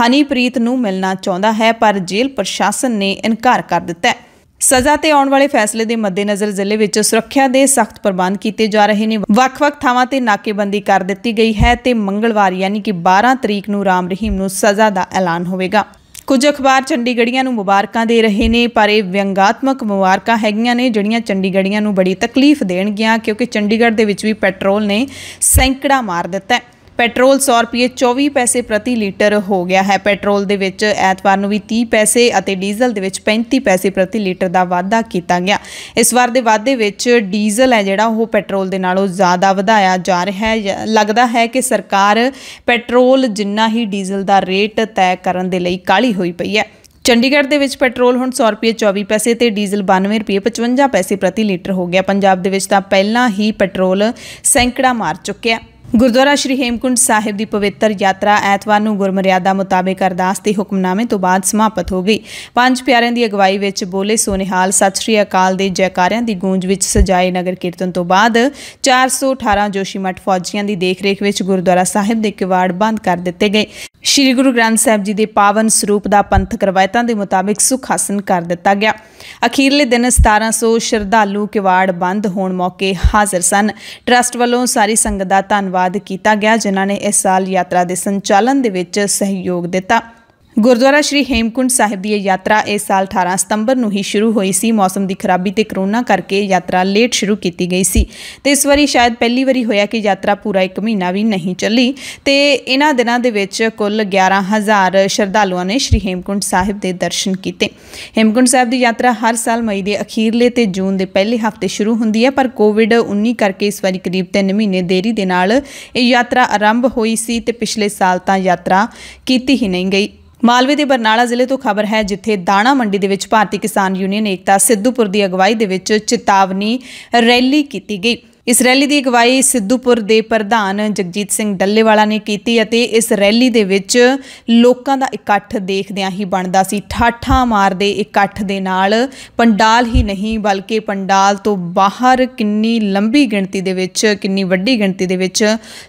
Speaker 1: ਹਨੀਪ੍ਰੀਤ ਨੂੰ ਮਿਲਣਾ ਚਾਹੁੰਦਾ ਹੈ ਪਰ ਜੇਲ੍ਹ ਪ੍ਰਸ਼ਾਸਨ ਨੇ ਇਨਕਾਰ ਕਰ ਦਿੱਤਾ ਹੈ ਸਜ਼ਾ ਤੇ ਆਉਣ ਵਾਲੇ ਫੈਸਲੇ ਦੇ ਮੱਦੇਨਜ਼ਰ ਜ਼ਿਲ੍ਹੇ ਵਿੱਚ ਸੁਰੱਖਿਆ ਦੇ ਸਖਤ ਪ੍ਰਬੰਧ ਕੀਤੇ ਜਾ ਰਹੇ ਨੇ ਵੱਖ-ਵੱਖ ਥਾਵਾਂ ਤੇ ਨਾਕੇਬੰਦੀ ਕਰ ਦਿੱਤੀ ਗਈ ਹੈ ਤੇ ਮੰਗਲਵਾਰ ਯਾਨੀ ਕਿ 12 ਤਰੀਕ ਨੂੰ ਰਾਮ ਰਹੀਮ ਨੂੰ ਸਜ਼ਾ ਦਾ ਐਲਾਨ ਹੋਵੇਗਾ ਕੁਝ ਅਖਬਾਰ ਚੰਡੀਗੜੀਆਂ ਨੂੰ ਮੁਬਾਰਕਾਂ ਦੇ ਰਹੇ ਨੇ ਪਰ ਇਹ ਵਿਅੰਗਾਤਮਕ ਮੁਬਾਰਕਾਂ ਹੈਗੀਆਂ ਨੇ ਜਿਹੜੀਆਂ ਚੰਡੀਗੜੀਆਂ ਨੂੰ ਬੜੀ ਤਕਲੀਫ ਦੇਣਗੀਆਂ ਕਿਉਂਕਿ ਚੰਡੀਗੜ੍ਹ ਦੇ ਵਿੱਚ ਵੀ ਪੈਟਰੋਲ ਨੇ ਸੈਂਕੜਾ ਮਾਰ ਦਿੱਤਾ ਹੈ ਪੈਟਰੋਲ 100 ਰੁਪਏ 24 ਪੈਸੇ ਪ੍ਰਤੀ ਲੀਟਰ ਹੋ ਗਿਆ ਹੈ ਪੈਟਰੋਲ ਦੇ ਵਿੱਚ ਐਤਵਾਰ ਨੂੰ ਵੀ 30 ਪੈਸੇ ਅਤੇ ਡੀਜ਼ਲ ਦੇ ਵਿੱਚ 35 ਪੈਸੇ ਪ੍ਰਤੀ ਲੀਟਰ ਦਾ ਵਾਧਾ ਕੀਤਾ ਗਿਆ ਇਸ ਵਾਰ ਦੇ ਵਾਧੇ ਵਿੱਚ ਡੀਜ਼ਲ ਹੈ ਜਿਹੜਾ ਉਹ ਪੈਟਰੋਲ ਦੇ ਨਾਲੋਂ ਜ਼ਿਆਦਾ ਵਧਾਇਆ ਜਾ ਰਿਹਾ ਹੈ ਲੱਗਦਾ ਹੈ ਕਿ ਸਰਕਾਰ ਪੈਟਰੋਲ ਜਿੰਨਾ ਹੀ ਡੀਜ਼ਲ ਦਾ ਰੇਟ ਤੈਅ ਕਰਨ ਦੇ ਲਈ ਕਾਲੀ ਹੋਈ ਪਈ ਹੈ ਚੰਡੀਗੜ੍ਹ ਦੇ ਵਿੱਚ ਪੈਟਰੋਲ ਹੁਣ 100 ਰੁਪਏ 24 ਪੈਸੇ ਤੇ ਡੀਜ਼ਲ 92 ਰੁਪਏ 55 ਪੈਸੇ ਪ੍ਰਤੀ ਲੀਟਰ ਹੋ ਗਿਆ ਪੰਜਾਬ ਦੇ ਵਿੱਚ ਤਾਂ ਪਹਿਲਾਂ ਹੀ ਪੈਟਰੋਲ ਸੈਂਕੜਾ ਮਾਰ ਚੁੱਕਿਆ ਗੁਰਦੁਆਰਾ ਸ਼੍ਰੀ ਹੇਮਕੁੰਡ ਸਾਹਿਬ ਦੀ ਪਵਿੱਤਰ ਯਾਤਰਾ ਐਤਵਾਰ ਨੂੰ ਗੁਰਮਰਿਆਦਾ ਮੁਤਾਬਕ ਅਰਦਾਸ ਤੇ ਹੁਕਮਨਾਮੇ ਤੋਂ ਬਾਅਦ ਸਮਾਪਤ ਹੋ ਗਈ ਪੰਜ ਪਿਆਰਿਆਂ ਦੀ ਅਗਵਾਈ ਵਿੱਚ ਬੋਲੇ ਸੋਨਿਹਾਲ ਸਤਿ ਸ਼੍ਰੀ ਅਕਾਲ ਦੇ ਜੈਕਾਰਿਆਂ ਦੀ ਗੂੰਜ ਵਿੱਚ ਸਜਾਏ ਨਗਰ ਕੀਰਤਨ ਤੋਂ ਬਾਅਦ 418 ਜੋਸ਼ੀਮਠ ਫੌਜੀਆਂ ਦੀ ਦੇਖਰੇਖ ਵਿੱਚ ਗੁਰਦੁਆਰਾ ਸਾਹਿਬ ਦੇ ਕਿਵਾੜ ਬੰਦ ਕਰ ਦਿੱਤੇ ਗਏ ਸ਼੍ਰੀ ਗੁਰੂ ਗ੍ਰੰਥ ਸਾਹਿਬ ਜੀ ਦੇ ਪਾਵਨ ਸਰੂਪ ਦਾ ਪੰਥਕ ਰਵਾਇਤਾਂ ਦੇ ਮੁਤਾਬਕ ਸੁਖਾਸਨ ਕਰ ਦਿੱਤਾ ਗਿਆ ਅਖੀਰਲੇ ਦਿਨ 1700 ਸ਼ਰਧਾਲੂ ਕਿਵਾੜ ਬੰਦ ਹੋਣ ਮੌਕੇ ਹਾਜ਼ਰ ਸਨ ਟਰਸਟ ਵੱਲੋਂ ਸਾਰੀ ਸੰਗਤ ਦਾ ਧੰਨਵਾਦ ਧੰਨਵਾਦ ਕੀਤਾ ਗਿਆ ਜਿਨ੍ਹਾਂ ਨੇ ਇਸ ਸਾਲ ਯਾਤਰਾ ਦੇ ਸੰਚਾਲਨ ਦੇ ਵਿੱਚ ਸਹਿਯੋਗ ਦਿੱਤਾ ਗੁਰਦੁਆਰਾ ਸ਼੍ਰੀ ਹੇਮਕੁੰਡ ਸਾਹਿਬ ਦੀ ਯਾਤਰਾ ਇਸ ਸਾਲ 18 ਸਤੰਬਰ ਨੂੰ ਹੀ ਸ਼ੁਰੂ ਹੋਈ ਸੀ ਮੌਸਮ ਦੀ ਖਰਾਬੀ ਤੇ ਕਰੋਨਾ ਕਰਕੇ ਯਾਤਰਾ ਲੇਟ ਸ਼ੁਰੂ ਕੀਤੀ ਗਈ ਸੀ ਤੇ ਇਸ ਵਾਰੀ ਸ਼ਾਇਦ ਪਹਿਲੀ ਵਾਰੀ ਹੋਇਆ ਕਿ ਯਾਤਰਾ ਪੂਰਾ 1 ਮਹੀਨਾ ਵੀ ਨਹੀਂ ਚੱਲੀ ਤੇ ਇਹਨਾਂ ਦਿਨਾਂ ਦੇ ਵਿੱਚ ਕੁੱਲ 11000 ਸ਼ਰਧਾਲੂਆਂ ਨੇ ਸ਼੍ਰੀ ਹੇਮਕੁੰਡ ਸਾਹਿਬ ਦੇ ਦਰਸ਼ਨ ਕੀਤੇ ਹੇਮਕੁੰਡ ਸਾਹਿਬ ਦੀ ਯਾਤਰਾ ਹਰ ਸਾਲ ਮਈ ਦੇ ਅਖੀਰਲੇ ਤੇ ਜੂਨ ਦੇ ਪਹਿਲੇ ਹਫ਼ਤੇ ਸ਼ੁਰੂ ਹੁੰਦੀ ਹੈ ਪਰ ਕੋਵਿਡ-19 ਕਰਕੇ ਇਸ ਵਾਰੀ ਕਰੀਬ 3 ਮਹੀਨੇ ਦੇਰੀ ਦੇ ਨਾਲ ਇਹ ਯਾਤਰਾ ਆਰੰਭ ਹੋਈ ਸੀ ਤੇ ਪਿਛਲੇ ਸਾਲ ਤਾਂ ਯਾਤਰਾ ਕੀਤੀ ਹੀ ਨਹੀਂ ਗਈ ਮਾਲਵੇ ਦੇ ਬਰਨਾਲਾ ਜ਼ਿਲ੍ਹੇ ਤੋਂ ਖਬਰ ਹੈ ਜਿੱਥੇ ਦਾਣਾ ਮੰਡੀ ਦੇ ਵਿੱਚ ਭਾਰਤੀ ਕਿਸਾਨ ਯੂਨੀਅਨ ਏਕਤਾ ਸਿੱਧੂਪੁਰ ਦੀ ਅਗਵਾਈ ਦੇ ਵਿੱਚ ਚੇਤਾਵਨੀ ਰੈਲੀ ਕੀਤੀ ਗਈ ਇਸ ਰੈਲੀ ਦੀ ਅਗਵਾਈ ਸਿੱਧੂਪੁਰ ਦੇ ਪ੍ਰਧਾਨ ਜਗਜੀਤ ਸਿੰਘ ਡੱਲੇਵਾਲਾ ਨੇ ਕੀਤੀ ਅਤੇ ਇਸ ਰੈਲੀ ਦੇ ਵਿੱਚ ਲੋਕਾਂ ਦਾ ਇਕੱਠ ਦੇਖਦਿਆਂ ਹੀ ਬਣਦਾ ਸੀ ਠਾਠਾਂ ਮਾਰਦੇ ਇਕੱਠ ਦੇ ਨਾਲ ਪੰਡਾਲ ਹੀ ਨਹੀਂ ਬਲਕਿ ਪੰਡਾਲ ਤੋਂ ਬਾਹਰ ਕਿੰਨੀ ਲੰਬੀ ਗਿਣਤੀ ਦੇ ਵਿੱਚ ਕਿੰਨੀ ਵੱਡੀ ਗਿਣਤੀ ਦੇ ਵਿੱਚ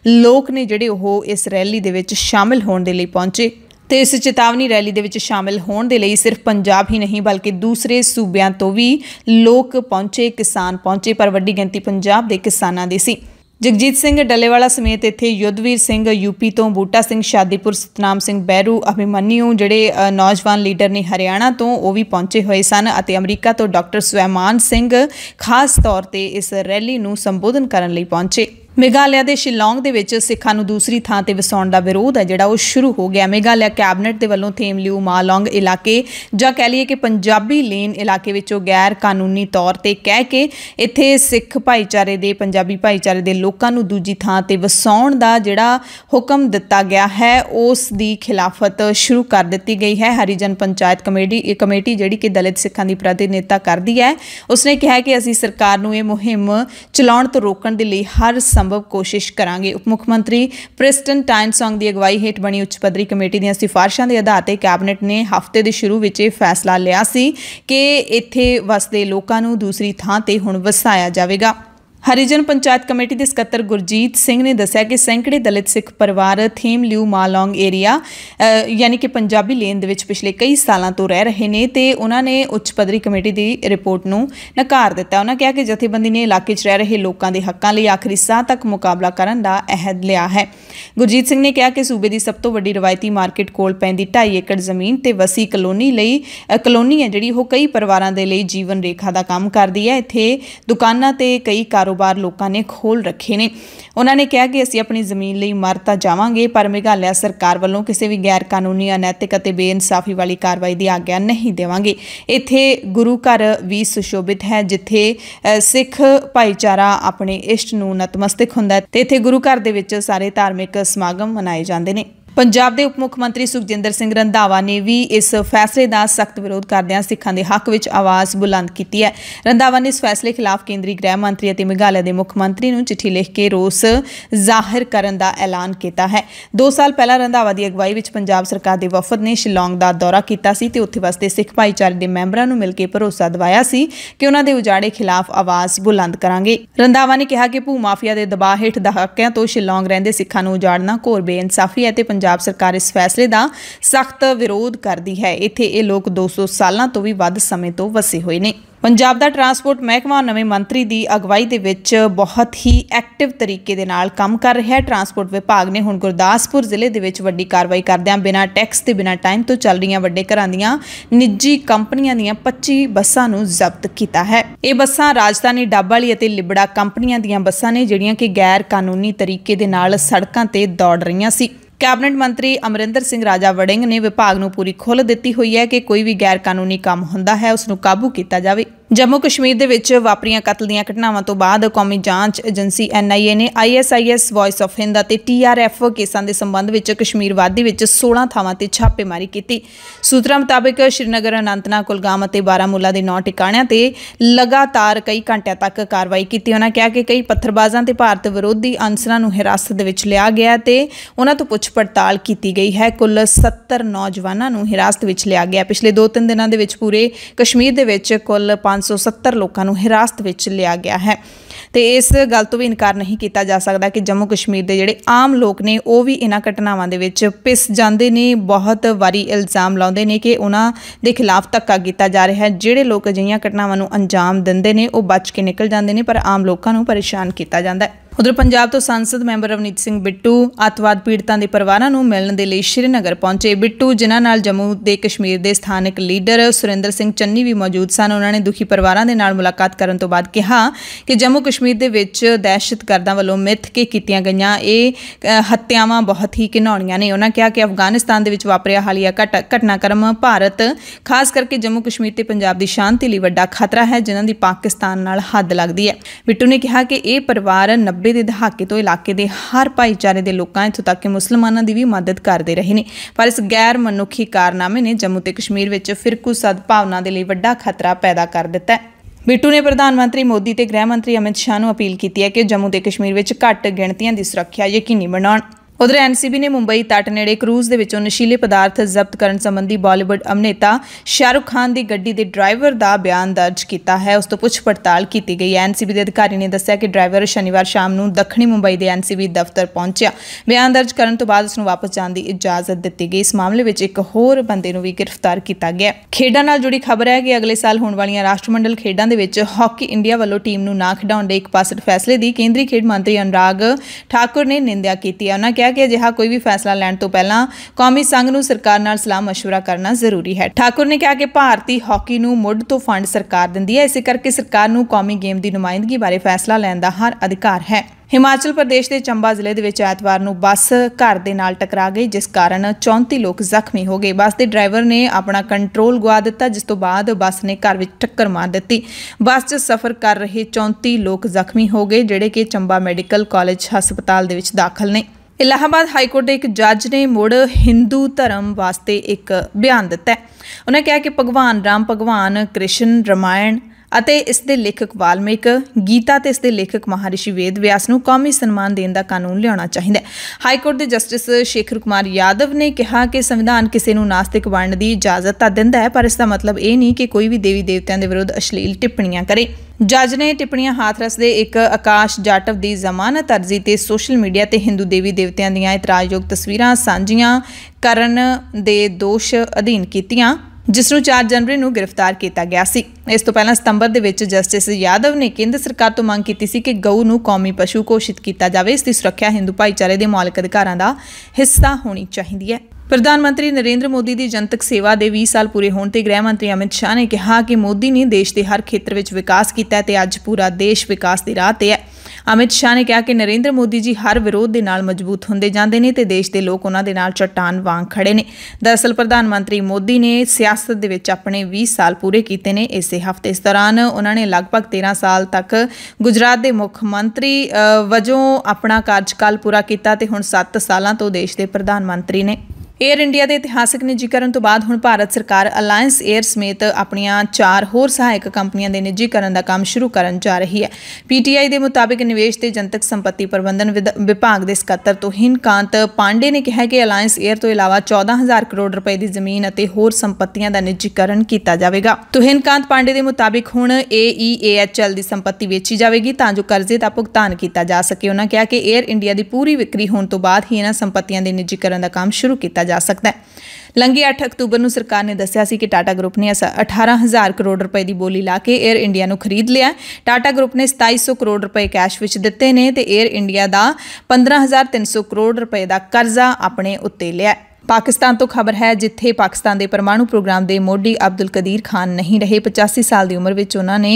Speaker 1: ਲੋਕ ਨੇ ਜਿਹੜੇ ਉਹ ਇਸ ਰੈਲੀ ਦੇ ਵਿੱਚ ਸ਼ਾਮਿਲ ਹੋਣ ਦੇ ਲਈ ਪਹੁੰਚੇ ਤੇ ਇਸ ਚੇਤਾਵਨੀ ਰੈਲੀ ਦੇ ਵਿੱਚ ਸ਼ਾਮਲ ਹੋਣ ਦੇ ਲਈ ਸਿਰਫ ਪੰਜਾਬ ਹੀ ਨਹੀਂ ਬਲਕਿ ਦੂਸਰੇ ਸੂਬਿਆਂ ਤੋਂ ਵੀ ਲੋਕ ਪਹੁੰਚੇ ਕਿਸਾਨ ਪਹੁੰਚੇ ਪਰ ਵੱਡੀ ਗਿਣਤੀ ਪੰਜਾਬ ਦੇ ਕਿਸਾਨਾਂ ਦੀ ਸੀ ਜਗਜੀਤ ਸਿੰਘ ਡੱਲੇਵਾਲਾ ਸਮੇਤ ਇੱਥੇ ਯੁੱਧਵੀਰ ਸਿੰਘ ਯੂਪੀ ਤੋਂ ਬੂਟਾ ਸਿੰਘ ਸ਼ਾਦੀਪੁਰ ਸਤਨਾਮ ਸਿੰਘ ਬੈਰੂ ਅਭਿਮਨਿਓ ਜਿਹੜੇ ਨੌਜਵਾਨ ਲੀਡਰ ਨੇ ਹਰਿਆਣਾ ਤੋਂ ਉਹ ਵੀ ਪਹੁੰਚੇ ਹੋਏ ਸਨ ਅਤੇ ਅਮਰੀਕਾ ਤੋਂ ਡਾਕਟਰ ਸਵੈਮਾਨ ਸਿੰਘ ਖਾਸ ਤੌਰ ਤੇ ਇਸ ਰੈਲੀ ਨੂੰ ਸੰਬੋਧਨ ਕਰਨ ਲਈ ਪਹੁੰਚੇ ਮੇਗਾਲਿਆ ਦੇ ਸ਼ਿਲੌਂਗ ਦੇ ਵਿੱਚ ਸਿੱਖਾਂ ਨੂੰ ਦੂਸਰੀ ਥਾਂ ਤੇ ਵਸਾਉਣ ਦਾ ਵਿਰੋਧ ਹੈ ਜਿਹੜਾ ਉਹ ਸ਼ੁਰੂ ਹੋ ਗਿਆ ਮੇਗਾਲਿਆ ਕੈਬਨਿਟ ਦੇ ਵੱਲੋਂ ਥੇਮਲਿਊ ਮਾਲੌਂਗ ਇਲਾਕੇ ਜਾਂ ਕਹਿ ਲਈਏ ਕਿ ਪੰਜਾਬੀ ਲੇਨ ਇਲਾਕੇ ਵਿੱਚੋਂ ਗੈਰ ਕਾਨੂੰਨੀ ਤੌਰ ਤੇ ਕਹਿ ਕੇ ਇੱਥੇ ਸਿੱਖ ਭਾਈਚਾਰੇ ਦੇ ਪੰਜਾਬੀ ਭਾਈਚਾਰੇ ਦੇ ਲੋਕਾਂ ਨੂੰ ਦੂਜੀ ਥਾਂ ਤੇ ਵਸਾਉਣ ਦਾ ਜਿਹੜਾ ਹੁਕਮ ਦਿੱਤਾ ਗਿਆ ਹੈ ਉਸ ਦੀ ਖਿਲਾਫਤ ਸ਼ੁਰੂ ਕਰ ਦਿੱਤੀ ਗਈ ਹੈ ਹਰੀਜਨ ਪੰਚਾਇਤ ਕਮੇਟੀ ਇਹ ਕਮੇਟੀ ਜਿਹੜੀ ਕਿ ਦਲਿਤ ਸਿੱਖਾਂ ਦੀ ਪ੍ਰਤੀਨਿਧਤਾ ਕਰਦੀ ਹੈ ਉਸਨੇ ਕਿਹਾ ਕਿ ਅਸੀਂ ਸਰਕਾਰ ਨੂੰ ਇਹ ਮੁਹਿੰਮ ਚਲਾਉਣ ਤੋਂ ਰੋਕਣ ਦੇ ਲਈ ਹਰ ਸੰਭਵ ਕੋਸ਼ਿਸ਼ ਕਰਾਂਗੇ ਉਪ ਮੁੱਖ ਮੰਤਰੀ ਪ੍ਰਿਸਟਨ ਟਾਈਨਸੌਂਗ ਦੀ ਅਗਵਾਈ ਹੇਠ ਬਣੀ ਉੱਚ ਪੱਧਰੀ ਕਮੇਟੀ ਦੀਆਂ ਸਿਫਾਰਸ਼ਾਂ ਦੇ ਆਧਾਰ ਤੇ ਕੈਬਨਿਟ ਨੇ ਹਫ਼ਤੇ ਦੇ ਸ਼ੁਰੂ ਵਿੱਚ ਇਹ ਫੈਸਲਾ ਲਿਆ ਸੀ ਕਿ ਇੱਥੇ ਵਸਦੇ ਲੋਕਾਂ ਨੂੰ ਦੂਸਰੀ ਥਾਂ ਤੇ ਹੁਣ ਵਸਾਇਆ ਜਾਵੇਗਾ ਹਰੀਜਨ ਪੰਚਾਇਤ ਕਮੇਟੀ ਦੇ ਸਕੱਤਰ ਗੁਰਜੀਤ ਸਿੰਘ ਨੇ ਦੱਸਿਆ ਕਿ ਸੈਂਕੜੇ ਦਲਿਤ ਸਿੱਖ ਪਰਿਵਾਰ ਥੀਮ ਲਿਊ ਮਾਲੋਂਗ ਏਰੀਆ ਯਾਨੀ ਕਿ ਪੰਜਾਬੀ ਲੇਨ ਦੇ ਵਿੱਚ ਪਿਛਲੇ ਕਈ ਸਾਲਾਂ ਤੋਂ ਰਹਿ ਰਹੇ ਨੇ ਤੇ ਉਹਨਾਂ ਨੇ ਉੱਚ ਪਦਰੀ ਕਮੇਟੀ ਦੀ ਰਿਪੋਰਟ ਨੂੰ ਨਕਾਰ ਦਿੱਤਾ ਉਹਨਾਂ ਕਿਹਾ ਕਿ ਜਥੇਬੰਦੀ ਨੇ ਇਲਾਕੇ 'ਚ ਰਹਿ ਰਹੇ ਲੋਕਾਂ ਦੇ ਹੱਕਾਂ ਲਈ ਆਖਰੀ ਸਾਹ ਤੱਕ ਮੁਕਾਬਲਾ ਕਰਨ ਦਾ ਅਹਿਦ ਲਿਆ ਹੈ ਗੁਰਜੀਤ ਸਿੰਘ ਨੇ ਕਿਹਾ ਕਿ ਸੂਬੇ ਦੀ ਸਭ ਤੋਂ ਵੱਡੀ ਰਵਾਇਤੀ ਮਾਰਕੀਟ ਕੋਲ ਪੈਂਦੀ 2.5 ਏਕੜ ਜ਼ਮੀਨ ਤੇ ਵਸੀ ਕਲੋਨੀ ਲਈ ਕਲੋਨੀ ਹੈ ਜਿਹੜੀ ਉਹ ਕਈ ਪਰਿਵਾਰਾਂ ਦੇ ਲਈ ਜੀਵਨ ਰੇਖਾ ਦਾ ਕੰਮ ਕਰਦੀ ਹੈ ਇੱਥੇ ਦੁਕਾਨਾਂ ਤੇ ਕਈ ਕਾਰੋ ਕਾਰੋਬਾਰ ਲੋਕਾਂ ਨੇ ਖੋਲ ਰੱਖੇ ਨੇ ਉਹਨਾਂ ਨੇ ਕਿਹਾ ਕਿ ਅਸੀਂ ਆਪਣੀ ਜ਼ਮੀਨ ਲਈ ਮਰ ਤਾਂ ਜਾਵਾਂਗੇ ਪਰ ਮੇਘਾਲਿਆ ਸਰਕਾਰ ਵੱਲੋਂ ਕਿਸੇ ਵੀ ਗੈਰ ਕਾਨੂੰਨੀ ਅਨੈਤਿਕ ਅਤੇ ਬੇਇਨਸਾਫੀ ਵਾਲੀ ਕਾਰਵਾਈ ਦੀ ਆਗਿਆ ਨਹੀਂ ਦੇਵਾਂਗੇ ਇੱਥੇ ਗੁਰੂ ਘਰ ਵੀ ਸੁਸ਼ੋਭਿਤ ਹੈ ਜਿੱਥੇ ਸਿੱਖ ਭਾਈਚਾਰਾ ਆਪਣੇ ਇਸ਼ਟ ਨੂੰ ਨਤਮਸਤਕ ਹੁੰਦਾ ਤੇ ਇੱਥੇ ਗੁਰੂ ਘਰ ਦੇ ਵਿੱਚ ਸਾਰੇ ਧਾਰਮਿਕ ਸਮਾਗਮ ਮਨਾਏ ਜਾਂਦੇ ਨੇ ਪੰਜਾਬ ਦੇ ਉਪ ਮੁੱਖ ਮੰਤਰੀ ਸੁਖਜਿੰਦਰ ਸਿੰਘ ਰੰਧਾਵਾ ਨੇ ਵੀ ਇਸ ਫੈਸਲੇ ਦਾ ਸਖਤ ਵਿਰੋਧ ਕਰਦਿਆਂ ਸਿੱਖਾਂ ਦੇ ਹੱਕ ਵਿੱਚ ਆਵਾਜ਼ ਬੁਲੰਦ ਕੀਤੀ ਹੈ ਰੰਧਾਵਾ ਨੇ ਇਸ ਫੈਸਲੇ ਖਿਲਾਫ ਕੇਂਦਰੀ ਗ੍ਰਹਿ ਮੰਤਰੀ ਅਤੇ ਮਿਗਾਲਿਆ ਦੇ ਮੁੱਖ ਮੰਤਰੀ ਨੂੰ ਚਿੱਠੀ ਲਿਖ ਕੇ ਰੋਸ ਜ਼ਾਹਿਰ ਕਰਨ ਦਾ ਐਲਾਨ ਕੀਤਾ ਹੈ 2 ਸਾਲ ਪਹਿਲਾਂ ਰੰਧਾਵਾ ਦੀ ਅਗਵਾਈ ਵਿੱਚ ਪੰਜਾਬ ਸਰਕਾਰ ਦੇ ਵਫਦ ਨੇ ਸ਼ਿਲੌਂਗ ਦਾ ਦੌਰਾ ਕੀਤਾ ਸੀ ਤੇ ਉੱਥੇ ਵਸਦੇ ਸਿੱਖ ਭਾਈਚਾਰੇ ਦੇ ਮੈਂਬਰਾਂ ਨੂੰ ਮਿਲ ਕੇ ਭਰੋਸਾ ਦਿਵਾਇਆ ਸੀ ਕਿ ਉਹਨਾਂ ਦੇ ਉਜਾੜੇ ਖਿਲਾਫ ਆਵਾਜ਼ ਬੁਲੰਦ ਕਰਾਂਗੇ ਰੰਧਾਵਾ ਨੇ ਕਿਹਾ ਕਿ ਭੂ ਮਾਫੀਆ ਦੇ ਦਬਾਅ ਹੇਠ ਦਹਾਕਿਆਂ ਤੋਂ ਸ਼ਿਲੌਂਗ ਰਹਿੰਦੇ ਸਿੱਖਾਂ ਨੂੰ ਉਜਾੜਨਾ ਘੋਰ ਬੇਇਨਸਾਫੀ ਹੈ ਤੇ ਪੰਜਾਬ ਪੰਜਾਬ ਸਰਕਾਰ ਇਸ ਫੈਸਲੇ ਦਾ ਸਖਤ ਵਿਰੋਧ ਕਰਦੀ ਹੈ ਇੱਥੇ ਇਹ ਲੋਕ 200 ਸਾਲਾਂ ਤੋਂ ਵੀ ਵੱਧ ਸਮੇਂ ਤੋਂ ਵਸੇ ਹੋਏ ਨੇ ਪੰਜਾਬ ਦਾ ਟਰਾਂਸਪੋਰਟ ਮਹਿਕਮਾ ਨਵੇਂ ਮੰਤਰੀ ਦੀ ਅਗਵਾਈ ਦੇ ਵਿੱਚ ਬਹੁਤ ਹੀ ਐਕਟਿਵ ਤਰੀਕੇ ਦੇ ਨਾਲ ਕੰਮ ਕਰ ਰਿਹਾ ਹੈ ਟਰਾਂਸਪੋਰਟ ਵਿਭਾਗ ਨੇ ਹੁਣ ਗੁਰਦਾਸਪੁਰ ਜ਼ਿਲ੍ਹੇ ਦੇ ਵਿੱਚ ਵੱਡੀ ਕਾਰਵਾਈ ਕਰਦਿਆਂ ਬਿਨਾਂ ਟੈਕਸ ਤੇ ਬਿਨਾਂ ਟਾਈਮ ਤੋਂ ਚੱਲ ਰਹੀਆਂ ਵੱਡੇ ਘਰਾਂ ਦੀਆਂ ਨਿੱਜੀ ਕੰਪਨੀਆਂ ਦੀਆਂ 25 ਬੱਸਾਂ ਨੂੰ ਜ਼ਬਤ ਕੀਤਾ ਹੈ ਇਹ ਬੱਸਾਂ ਰਾਜਧਾਨੀ ਡੱਬਾਲੀ ਅਤੇ ਲਿਬੜਾ ਕੰਪਨੀਆਂ ਦੀਆਂ ਬੱਸਾਂ ਨੇ ਜਿਹੜੀਆਂ ਕਿ ਗੈਰ ਕਾਨੂੰਨੀ ਤਰੀਕੇ ਦੇ ਨਾਲ ਸੜਕਾਂ ਤੇ ਦੌੜ ਰਹੀਆਂ ਸੀ ਕੈਬਨਿਟ ਮੰਤਰੀ ਅਮਰਿੰਦਰ ਸਿੰਘ ਰਾਜਾ ਵੜਿੰਗ ਨੇ ਵਿਭਾਗ ਨੂੰ ਪੂਰੀ ਖੁੱਲ੍ਹ ਦਿੱਤੀ ਹੋਈ ਹੈ ਕਿ ਕੋਈ ਵੀ ਗੈਰ ਕਾਨੂੰਨੀ ਕੰਮ ਹੁੰਦਾ ਹੈ ਉਸ ਨੂੰ ਕਾਬੂ ਕੀਤਾ ਜਾਵੇ ਜੰਮੂ ਕਸ਼ਮੀਰ ਦੇ ਵਿੱਚ ਵਾਪਰੀਆਂ ਕਤਲ ਦੀਆਂ ਘਟਨਾਵਾਂ ਤੋਂ ਬਾਅਦ ਕੌਮੀ ਜਾਂਚ ਏਜੰਸੀ ਐਨਆਈਏ ਨੇ ਆਈਐਸਆਈਐਸ ਵੌਇਸ ਆਫ ਹਿੰਦ ਅਤੇ ਟੀਆਰਐਫ ਕੇਸਾਂ ਦੇ ਸੰਬੰਧ ਵਿੱਚ ਕਸ਼ਮੀਰ ਵਾਦੀ ਵਿੱਚ 16 ਥਾਵਾਂ ਤੇ ਛਾਪੇਮਾਰੀ ਕੀਤੀ ਸੂਤਰਾਂ ਮੁਤਾਬਕ ਸ਼੍ਰੀਨਗਰ ਅਨੰਤਨਾ ਕੁਲਗਾਮ ਅਤੇ ਬਾਰਾਮੂਲਾ ਦੇ 9 ਟਿਕਾਣਿਆਂ ਤੇ ਲਗਾਤਾਰ ਕਈ ਘੰਟਿਆਂ ਤੱਕ ਕਾਰਵਾਈ ਕੀਤੀ ਉਹਨਾਂ ਕਿਹਾ ਕਿ ਕਈ ਪੱਥਰਬਾਜ਼ਾਂ ਤੇ ਭਾਰਤ ਵਿਰੋਧੀ ਅਨਸਰਾਂ ਨੂੰ ਹਿਰਾਸਤ ਦੇ ਵਿੱਚ ਲਿਆ ਗਿਆ ਤੇ ਉਹਨਾਂ ਤੋਂ ਪੁੱਛ ਪੜਤਾਲ ਕੀਤੀ ਗਈ ਹੈ ਕੁੱਲ 70 ਨੌਜਵਾਨਾਂ ਨੂੰ ਹਿਰਾਸਤ ਵਿੱਚ ਲਿਆ ਗਿਆ ਪਿਛਲੇ 2-3 ਦਿਨਾਂ ਦੇ ਵਿੱਚ ਪੂਰੇ ਕਸ਼ਮੀਰ ਦੇ ਵਿੱਚ ਕੁੱਲ 570 ਲੋਕਾਂ ਨੂੰ ਹਿਰਾਸਤ ਵਿੱਚ ਲਿਆ ਗਿਆ ਹੈ ਤੇ ਇਸ ਗੱਲ ਤੋਂ ਵੀ ਇਨਕਾਰ ਨਹੀਂ ਕੀਤਾ ਜਾ ਸਕਦਾ ਕਿ ਜੰਮੂ ਕਸ਼ਮੀਰ ਦੇ ਜਿਹੜੇ ਆਮ ਲੋਕ ਨੇ ਉਹ ਵੀ ਇਹਨਾਂ ਘਟਨਾਵਾਂ ਦੇ ਵਿੱਚ ਪਿਸ ਜਾਂਦੇ ਨੇ ਬਹੁਤ ਵਾਰੀ ਇਲਜ਼ਾਮ ਲਾਉਂਦੇ ਨੇ ਕਿ ਉਹਨਾਂ ਦੇ ਖਿਲਾਫ ਧੱਕਾ ਕੀਤਾ ਜਾ ਰਿਹਾ ਹੈ ਜਿਹੜੇ ਲੋਕ ਅਜਿਹੀਆਂ ਘਟਨਾਵਾਂ ਨੂੰ ਅੰਜਾਮ ਦਿੰਦੇ ਨੇ ਉਹ ਬਚ ਕੇ ਨਿਕਲ ਜਾਂਦੇ ਨੇ ਪਰ ਆਮ ਲੋਕਾਂ ਨੂੰ ਪਰੇਸ਼ਾਨ ਕੀਤਾ ਜਾਂਦਾ ਹੈ ਉਧਰ ਪੰਜਾਬ ਤੋਂ ਸੰਸਦ ਮੈਂਬਰ ਰਵਨੀਤ ਸਿੰਘ ਬਿੱਟੂ ਅਤਵਾਦ ਪੀੜਤਾਂ ਦੇ ਪਰਿਵਾਰਾਂ ਨੂੰ ਮਿਲਣ ਦੇ ਲਈ ਸ਼੍ਰੀਨਗਰ ਪਹੁੰਚੇ ਬਿੱਟੂ ਜਿਨ੍ਹਾਂ ਨਾਲ ਜੰਮੂ ਦੇ ਕਸ਼ਮੀਰ ਦੇ ਸਥਾਨਕ ਲੀਡਰ ਸੁਰਿੰਦਰ ਸਿੰਘ ਚੰਨੀ ਵੀ ਮੌਜੂਦ ਸਨ ਉਹਨਾਂ ਨੇ ਦੁਖੀ ਪਰਿਵਾਰਾਂ ਦੇ ਨਾਲ ਮੁਲਾਕਾਤ ਕਰਨ ਤੋਂ ਬਾਅਦ ਕਿਹਾ ਕਿ ਜੰਮੂ ਕਸ਼ਮੀਰ ਦੇ ਵਿੱਚ ਦਹਿਸ਼ਤਗਰਦਾਂ ਵੱਲੋਂ ਮਿੱਥ ਕੇ ਕੀਤੀਆਂ ਗਈਆਂ ਇਹ ਹੱਤਿਆਵਾਂ ਬਹੁਤ ਹੀ ਘਿਨਾਉਣੀਆਂ ਨੇ ਉਹਨਾਂ ਕਿਹਾ ਕਿ ਅਫਗਾਨਿਸਤਾਨ ਦੇ ਵਿੱਚ ਵਾਪਰਿਆ ਹਾਲੀਆ ਘਟਨਾਕ੍ਰਮ ਭਾਰਤ ਖਾਸ ਕਰਕੇ ਜੰਮੂ ਕਸ਼ਮੀਰ ਤੇ ਪੰਜਾਬ ਦੀ ਸ਼ਾਂਤੀ ਲਈ ਵੱਡਾ ਖਤਰਾ ਹੈ ਜਿਨ੍ਹਾਂ ਦੀ ਪਾਕਿਸਤਾਨ ਨਾਲ ਹੱਦ ਲੱਗਦੀ ਹੈ ਬਿੱਟੂ ਨੇ ਕਿਹਾ ਕਿ ਇਹ ਪਰਿਵਾਰ ਨੱਬੇ ਦੇ ਦਹਾਕੇ ਤੋਂ ਇਲਾਕੇ ਦੇ ਹਰ ਭਾਈਚਾਰੇ ਦੇ ਲੋਕਾਂ ਇਥੋਂ ਤੱਕ ਕਿ ਮੁਸਲਮਾਨਾਂ ਦੀ ਵੀ ਮਦਦ ਕਰਦੇ ਰਹੇ ਨੇ ਪਰ ਇਸ ਗੈਰ ਮਨੁੱਖੀ ਕਾਰਨਾਮੇ ਨੇ ਜੰਮੂ ਤੇ ਕਸ਼ਮੀਰ ਵਿੱਚ ਫਿਰਕੂ ਸਦਭਾਵਨਾ ਦੇ ਲਈ ਵੱਡਾ ਖਤਰਾ ਪੈਦਾ ਕਰ ਦਿੱਤਾ ਹੈ ਬਿੱਟੂ ਨੇ ਪ੍ਰਧਾਨ ਮੰਤਰੀ ਮੋਦੀ ਤੇ ਗ੍ਰਹਿ ਮੰਤਰੀ ਅਮਿਤ ਸ਼ਾਹ ਨੂੰ ਅਪੀਲ ਕੀਤੀ ਹੈ ਕਿ ਜੰਮੂ ਤੇ ਕਸ਼ਮੀਰ ਵਿੱਚ ਘੱਟ ਗਿਣਤੀਆਂ ਦੀ ਸੁਰੱਖਿਆ ਯਕੀਨੀ ਬਣਾਉਣ ਉਧਰ ਐਨਸੀਬੀ ਨੇ ਮੁੰਬਈ ਤੱਟ ਨੇੜੇ ਕਰੂਜ਼ ਦੇ ਵਿੱਚੋਂ ਨਸ਼ੀਲੇ ਪਦਾਰਥ ਜ਼ਬਤ ਕਰਨ ਸੰਬੰਧੀ ਬਾਲੀਵੁੱਡ ਅਭਿਨੇਤਾ ਸ਼ਾਹਰੁਖ ਖਾਨ ਦੀ ਗੱਡੀ ਦੇ ਡਰਾਈਵਰ ਦਾ ਬਿਆਨ ਦਰਜ ਕੀਤਾ ਹੈ ਉਸ ਤੋਂ ਪੁੱਛ ਪੜਤਾਲ ਕੀਤੀ ਗਈ ਐਨਸੀਬੀ ਦੇ ਅਧਿਕਾਰੀ ਨੇ ਦੱਸਿਆ ਕਿ ਡਰਾਈਵਰ ਸ਼ਨੀਵਾਰ ਸ਼ਾਮ ਨੂੰ ਦੱਖਣੀ ਮੁੰਬਈ ਦੇ ਐਨਸੀਬੀ ਦਫ਼ਤਰ ਪਹੁੰਚਿਆ ਬਿਆਨ ਦਰਜ ਕਰਨ ਤੋਂ ਬਾਅਦ ਉਸ ਨੂੰ ਵਾਪਸ ਜਾਣ ਦੀ ਇਜਾਜ਼ਤ ਦਿੱਤੀ ਗਈ ਇਸ ਮਾਮਲੇ ਵਿੱਚ ਇੱਕ ਹੋਰ ਬੰਦੇ ਨੂੰ ਵੀ ਗ੍ਰਿਫਤਾਰ ਕੀਤਾ ਗਿਆ ਖੇਡਾਂ ਨਾਲ ਜੁੜੀ ਖਬਰ ਹੈ ਕਿ ਅਗਲੇ ਸਾਲ ਹੋਣ ਵਾਲੀਆਂ ਰਾਸ਼ਟਰਮੰਡਲ ਖੇਡਾਂ ਦੇ ਵਿੱਚ ਹਾਕੀ ਇੰਡੀਆ ਵੱਲੋਂ ਟੀਮ ਨੂੰ ਨਾ ਖਿਡਾਉਣ ਦੇ ਇੱਕ ਪਾਸੇ ਫੈਸਲੇ ਦੀ ਕੇਂਦਰੀ ਖੇਡ ਮੰਤਰੀ ਅਨਰਾਗ ਠਾਕੁਰ ਨੇ ਨਿੰਦਿਆ ਕੀਤੀ ਹੈ ਉਹਨਾਂ ਕਿ ਕਿਹਾ ਕਿ ਅਜਿਹਾ ਕੋਈ ਵੀ ਫੈਸਲਾ ਲੈਣ ਤੋਂ ਪਹਿਲਾਂ ਕੌਮੀ ਸੰਘ ਨੂੰ ਸਰਕਾਰ ਨਾਲ ਸਲਾਹ مشورہ ਕਰਨਾ ਜ਼ਰੂਰੀ ਹੈ ਠਾਕੁਰ ਨੇ ਕਿਹਾ ਕਿ ਭਾਰਤੀ ਹਾਕੀ ਨੂੰ ਮੁੱਢ ਤੋਂ ਫੰਡ ਸਰਕਾਰ ਦਿੰਦੀ ਹੈ ਇਸੇ ਕਰਕੇ ਸਰਕਾਰ ਨੂੰ ਕੌਮੀ ਗੇਮ ਦੀ ਨੁਮਾਇੰਦਗੀ ਬਾਰੇ ਫੈਸਲਾ ਲੈਣ ਦਾ ਹਰ ਅਧਿਕਾਰ ਹੈ ਹਿਮਾਚਲ ਪ੍ਰਦੇਸ਼ ਦੇ ਚੰਬਾ ਜ਼ਿਲ੍ਹੇ ਦੇ ਵਿੱਚ ਐਤਵਾਰ ਨੂੰ ਬੱਸ ਘਰ ਦੇ ਨਾਲ ਟਕਰਾ ਗਈ ਜਿਸ ਕਾਰਨ 34 ਲੋਕ ਜ਼ਖਮੀ ਹੋ ਗਏ ਬੱਸ ਦੇ ਡਰਾਈਵਰ ਨੇ ਆਪਣਾ ਕੰਟਰੋਲ ਗਵਾ ਦਿੱਤਾ ਜਿਸ ਤੋਂ ਬਾਅਦ ਬੱਸ ਨੇ ਘਰ ਵਿੱਚ ਟੱਕਰ ਮਾਰ ਦਿੱਤੀ ਬੱਸ 'ਚ ਸਫ਼ਰ ਕਰ ਰਹੇ 34 ਲੋਕ ਜ਼ਖਮੀ ਹੋ ਗਏ ਜਿਹੜੇ ਕਿ ਚੰਬਾ ਮੈਡੀਕਲ ਕਾਲਜ ਹਸਪਤਾਲ ਦੇ ਵਿੱਚ ਦਾਖਲ ਨੇ ਇਲਾਹਾਬਾਦ ਹਾਈ ਕੋਰਟ ਦੇ ਇੱਕ ਜੱਜ ਨੇ ਮੁੜ ਹਿੰਦੂ ਧਰਮ ਵਾਸਤੇ ਇੱਕ ਬਿਆਨ ਦਿੱਤਾ ਹੈ ਕਿਹਾ ਕਿ ਭਗਵਾਨ ਰਾਮ ਭਗਵਾਨ ਕ੍ਰਿਸ਼ਨ ਰਮਾਇਣ ਅਤੇ ਇਸ ਦੇ ਲੇਖਕ ਵਾਲਮੀਕ ਗੀਤਾ ਤੇ ਇਸ ਦੇ ਲੇਖਕ ਮਹਾਰਿਸ਼ੀ ਵੇਦ ਵਿਆਸ ਨੂੰ ਕੌਮੀ ਸਨਮਾਨ ਦੇਣ ਦਾ ਕਾਨੂੰਨ ਲਿਆਉਣਾ ਚਾਹੀਦਾ ਹੈ ਹਾਈ ਕੋਰਟ ਦੇ ਜਸਟਿਸ ਸ਼ੇਖਰ ਕੁਮਾਰ ਯਾਦਵ ਨੇ ਕਿਹਾ ਕਿ ਸੰਵਿਧਾਨ ਕਿਸੇ ਨੂੰ ਨਾਸਤਿਕ ਬਣਨ ਦੀ ਇਜਾਜ਼ਤ ਤਾਂ ਦਿੰਦਾ ਹੈ ਪਰ ਇਸ ਦਾ ਮਤਲਬ ਇਹ ਨਹੀਂ ਕਿ ਕੋਈ ਵੀ ਦੇਵੀ ਦੇਵਤਿਆਂ ਦੇ ਵਿਰੁੱਧ ਅਸ਼ਲੀਲ ਟਿੱਪਣੀਆਂ ਕਰੇ ਜੱਜ ਨੇ ਟਿੱਪਣੀਆਂ ਹਾਥਰਸ ਦੇ ਇੱਕ ਆਕਾਸ਼ ਜਾਟਵ ਦੀ ਜ਼ਮਾਨਤ ਅਰਜ਼ੀ ਤੇ ਸੋਸ਼ਲ ਮੀਡੀਆ ਤੇ ਹਿੰਦੂ ਦੇਵੀ ਦੇਵਤਿਆਂ ਦੀਆਂ ਇਤਰਾਜ਼ਯੋਗ ਤਸਵੀਰਾਂ ਸਾਂਝੀਆਂ ਕਰਨ ਦੇ ਦੋਸ਼ ਅਧੀਨ ਕੀਤੀਆਂ ਜਿਸ ਨੂੰ 4 ਜਨਵਰੀ ਨੂੰ ਗ੍ਰਿਫਤਾਰ ਕੀਤਾ ਗਿਆ ਸੀ ਇਸ ਤੋਂ ਪਹਿਲਾਂ ਸਤੰਬਰ ਦੇ ਵਿੱਚ ਜਸਟਿਸ ਯਾਦਵ ਨੇ ਕੇਂਦਰ ਸਰਕਾਰ ਤੋਂ ਮੰਗ ਕੀਤੀ ਸੀ ਕਿ ਗਊ ਨੂੰ ਕੌਮੀ ਪਸ਼ੂ ਘੋਸ਼ਿਤ ਕੀਤਾ ਜਾਵੇ ਇਸ ਦੀ ਸੁਰੱਖਿਆ ਹਿੰਦੂ ਭਾਈਚਾਰੇ ਦੇ ਮੌਲਿਕ ਅਧਿਕਾਰਾਂ ਦਾ ਹਿੱਸਾ ਹੋਣੀ ਚਾਹੀਦੀ ਹੈ ਪ੍ਰਧਾਨ ਮੰਤਰੀ ਨਰਿੰਦਰ ਮੋਦੀ ਦੀ ਜਨਤਕ ਸੇਵਾ ਦੇ 20 ਸਾਲ ਪੂਰੇ ਹੋਣ ਤੇ ਗ੍ਰਹਿ ਮੰਤਰੀ ਅਮਿਤ ਸ਼ਾਹ ਨੇ ਕਿਹਾ ਕਿ ਮੋਦੀ ਨੇ ਦੇਸ਼ ਦੇ ਹਰ ਖੇਤਰ ਵਿੱਚ ਵਿਕਾਸ ਕੀਤਾ ਤੇ ਅੱਜ ਪੂਰਾ ਦੇਸ਼ ਵਿਕਾਸ ਦੀ ਰਾਹ ਤੇ ਹੈ ਅਮਿਤ ਸ਼ਾਹ ਨੇ ਕਿਹਾ ਕਿ ਨਰਿੰਦਰ ਮੋਦੀ ਜੀ ਹਰ ਵਿਰੋਧ ਦੇ ਨਾਲ ਮਜ਼ਬੂਤ ਹੁੰਦੇ ਜਾਂਦੇ ਨੇ ਤੇ ਦੇਸ਼ ਦੇ ਲੋਕ ਉਹਨਾਂ ਦੇ ਨਾਲ ਚਟਾਨ ਵਾਂਗ ਖੜੇ ਨੇ ਦਰਅਸਲ ਪ੍ਰਧਾਨ ਮੰਤਰੀ ਮੋਦੀ ਨੇ ਸਿਆਸਤ ਦੇ ਵਿੱਚ ਆਪਣੇ 20 ਸਾਲ ਪੂਰੇ ਕੀਤੇ ਨੇ ਇਸੇ ਹਫਤੇ ਇਸ ਦੌਰਾਨ ਉਹਨਾਂ ਨੇ ਲਗਭਗ 13 ਸਾਲ ਤੱਕ ਗੁਜਰਾਤ ਦੇ ਮੁੱਖ ਮੰਤਰੀ ਵਜੋਂ ਆਪਣਾ ਕਾਰਜਕਾਲ ਪੂਰਾ ਕੀਤਾ ਤੇ ਹੁਣ 7 ਸਾਲਾਂ ਤੋਂ ਦੇਸ਼ ਦੇ ਪ੍ਰਧਾਨ ਮੰਤਰੀ ਨੇ ਏਅਰ ਇੰਡੀਆ ਦੇ ਇਤਿਹਾਸਕ ਨਿੱਜੀਕਰਨ ਤੋਂ ਬਾਅਦ ਹੁਣ ਭਾਰਤ ਸਰਕਾਰ ਅਲਾਈਅੰਸ 에ਅਰ ਸਮੇਤ ਆਪਣੀਆਂ ਚਾਰ ਹੋਰ ਸਹਾਇਕ ਕੰਪਨੀਆਂ ਦੇ ਨਿੱਜੀਕਰਨ ਦਾ ਕੰਮ ਸ਼ੁਰੂ ਕਰਨ ਜਾ ਰਹੀ ਹੈ ਪੀਟੀਆਈ ਦੇ ਮੁਤਾਬਿਕ ਨਿਵੇਸ਼ ਤੇ ਜਨਤਕ ਸੰਪਤੀ ਪ੍ਰਬੰਧਨ ਵਿਭਾਗ ਦੇ ਸਕੱਤਰ ਤੋਹਿਨ ਕਾਂਤ ਪਾਂਡੇ ਨੇ ਕਿਹਾ ਕਿ ਅਲਾਈਅੰਸ 에ਅਰ ਤੋਂ ਇਲਾਵਾ 14000 ਕਰੋੜ ਰੁਪਏ ਦੀ ਜ਼ਮੀਨ ਅਤੇ ਹੋਰ ਸੰਪਤੀਆਂ ਦਾ ਨਿੱਜੀਕਰਨ ਕੀਤਾ ਜਾਵੇਗਾ ਤੋਹਿਨ ਕਾਂਤ ਪਾਂਡੇ ਦੇ ਮੁਤਾਬਿਕ ਹੁਣ AEAHL ਦੀ ਸੰਪਤੀ ਵੇਚੀ ਜਾਵੇਗੀ ਤਾਂ ਜੋ ਕਰਜ਼ੇ ਦਾ ਭੁਗਤਾਨ ਕੀਤਾ ਜਾ ਸਕੇ ਉਹਨਾਂ ਕਿਹਾ ਕਿ 에ਅਰ ਇੰਡੀਆ ਦੀ ਪੂਰੀ ਵਿਕਰੀ ਹੋਣ ਤੋਂ ਬਾਅਦ ਹੀ ਇਹਨਾਂ ਸੰਪਤੀਆਂ ਦੇ ਨਿੱਜੀਕਰਨ ਦਾ ਕੰਮ ਸ਼ੁਰੂ ਕੀਤਾ ਜਾ ਸਕਦਾ ਹੈ ਲੰਗੀ 8 ਅਕਤੂਬਰ ਨੂੰ ਸਰਕਾਰ ਨੇ ਦੱਸਿਆ ਸੀ ਕਿ ਟਾਟਾ ਗਰੁੱਪ ਨੇ 18000 ਕਰੋੜ ਰੁਪਏ ਦੀ ਬੋਲੀ ਲਾ ਕੇ 에ਅਰ ਇੰਡੀਆ ਨੂੰ ਖਰੀਦ ਲਿਆ ਟਾਟਾ ਗਰੁੱਪ ਨੇ 2700 ਕਰੋੜ ਰੁਪਏ ਕੈਸ਼ ਵਿੱਚ ਦਿੱਤੇ ਨੇ ਤੇ 에ਅਰ ਇੰਡੀਆ ਦਾ 15300 ਕਰੋੜ ਰੁਪਏ ਦਾ ਕਰਜ਼ਾ ਆਪਣੇ ਉੱਤੇ ਲਿਆ ਪਾਕਿਸਤਾਨ ਤੋਂ ਖਬਰ ਹੈ ਜਿੱਥੇ ਪਾਕਿਸਤਾਨ ਦੇ ਪਰਮਾਣੂ ਪ੍ਰੋਗਰਾਮ ਦੇ ਮੋਢੀ ਅਬਦੁਲ ਕਦੀਰ ਖਾਨ ਨਹੀਂ ਰਹੇ 85 ਸਾਲ ਦੀ ਉਮਰ ਵਿੱਚ ਉਹਨਾਂ ਨੇ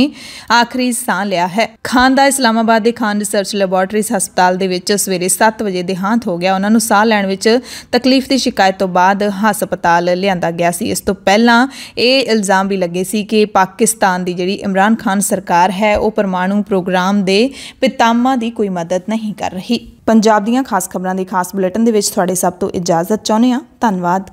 Speaker 1: ਆਖਰੀ ਸਾਹ ਲਿਆ ਹੈ ਖਾਨ ਦਾ ਇਸਲਾਮਾਬਾਦ ਦੇ ਖਾਨ ਰਿਸਰਚ ਲੈਬੋਰਟਰੀ ਹਸਪਤਾਲ ਦੇ ਵਿੱਚ ਸਵੇਰੇ 7 ਵਜੇ ਦੇਹਾਂਤ ਹੋ ਗਿਆ ਉਹਨਾਂ ਨੂੰ ਸਾਹ ਲੈਣ ਵਿੱਚ ਤਕਲੀਫ ਦੀ ਸ਼ਿਕਾਇਤ ਤੋਂ ਬਾਅਦ ਹਸਪਤਾਲ ਲਿਆਂਦਾ ਗਿਆ ਸੀ ਇਸ ਤੋਂ ਪਹਿਲਾਂ ਇਹ ਇਲਜ਼ਾਮ ਵੀ ਲੱਗੇ ਸੀ ਕਿ ਪਾਕਿਸਤਾਨ ਦੀ ਜਿਹੜੀ ਇਮਰਾਨ ਖਾਨ ਸਰਕਾਰ ਹੈ ਉਹ ਪਰਮਾਣੂ ਪ੍ਰੋਗਰਾਮ ਦੇ ਪਿਤਾਮਾ ਦੀ ਕੋਈ ਮਦਦ ਨਹੀਂ ਕਰ ਰਹੀ ਪੰਜਾਬ ਦੀਆਂ ਖਾਸ ਖਬਰਾਂ ਦੇ ਖਾਸ ਬੁਲੇਟਿਨ ਦੇ ਵਿੱਚ ਤੁਹਾਡੇ ਸਭ ਤੋਂ ਇਜਾਜ਼ਤ ਚਾਹੁੰਦੇ ਹਾਂ ਧੰਨਵਾਦ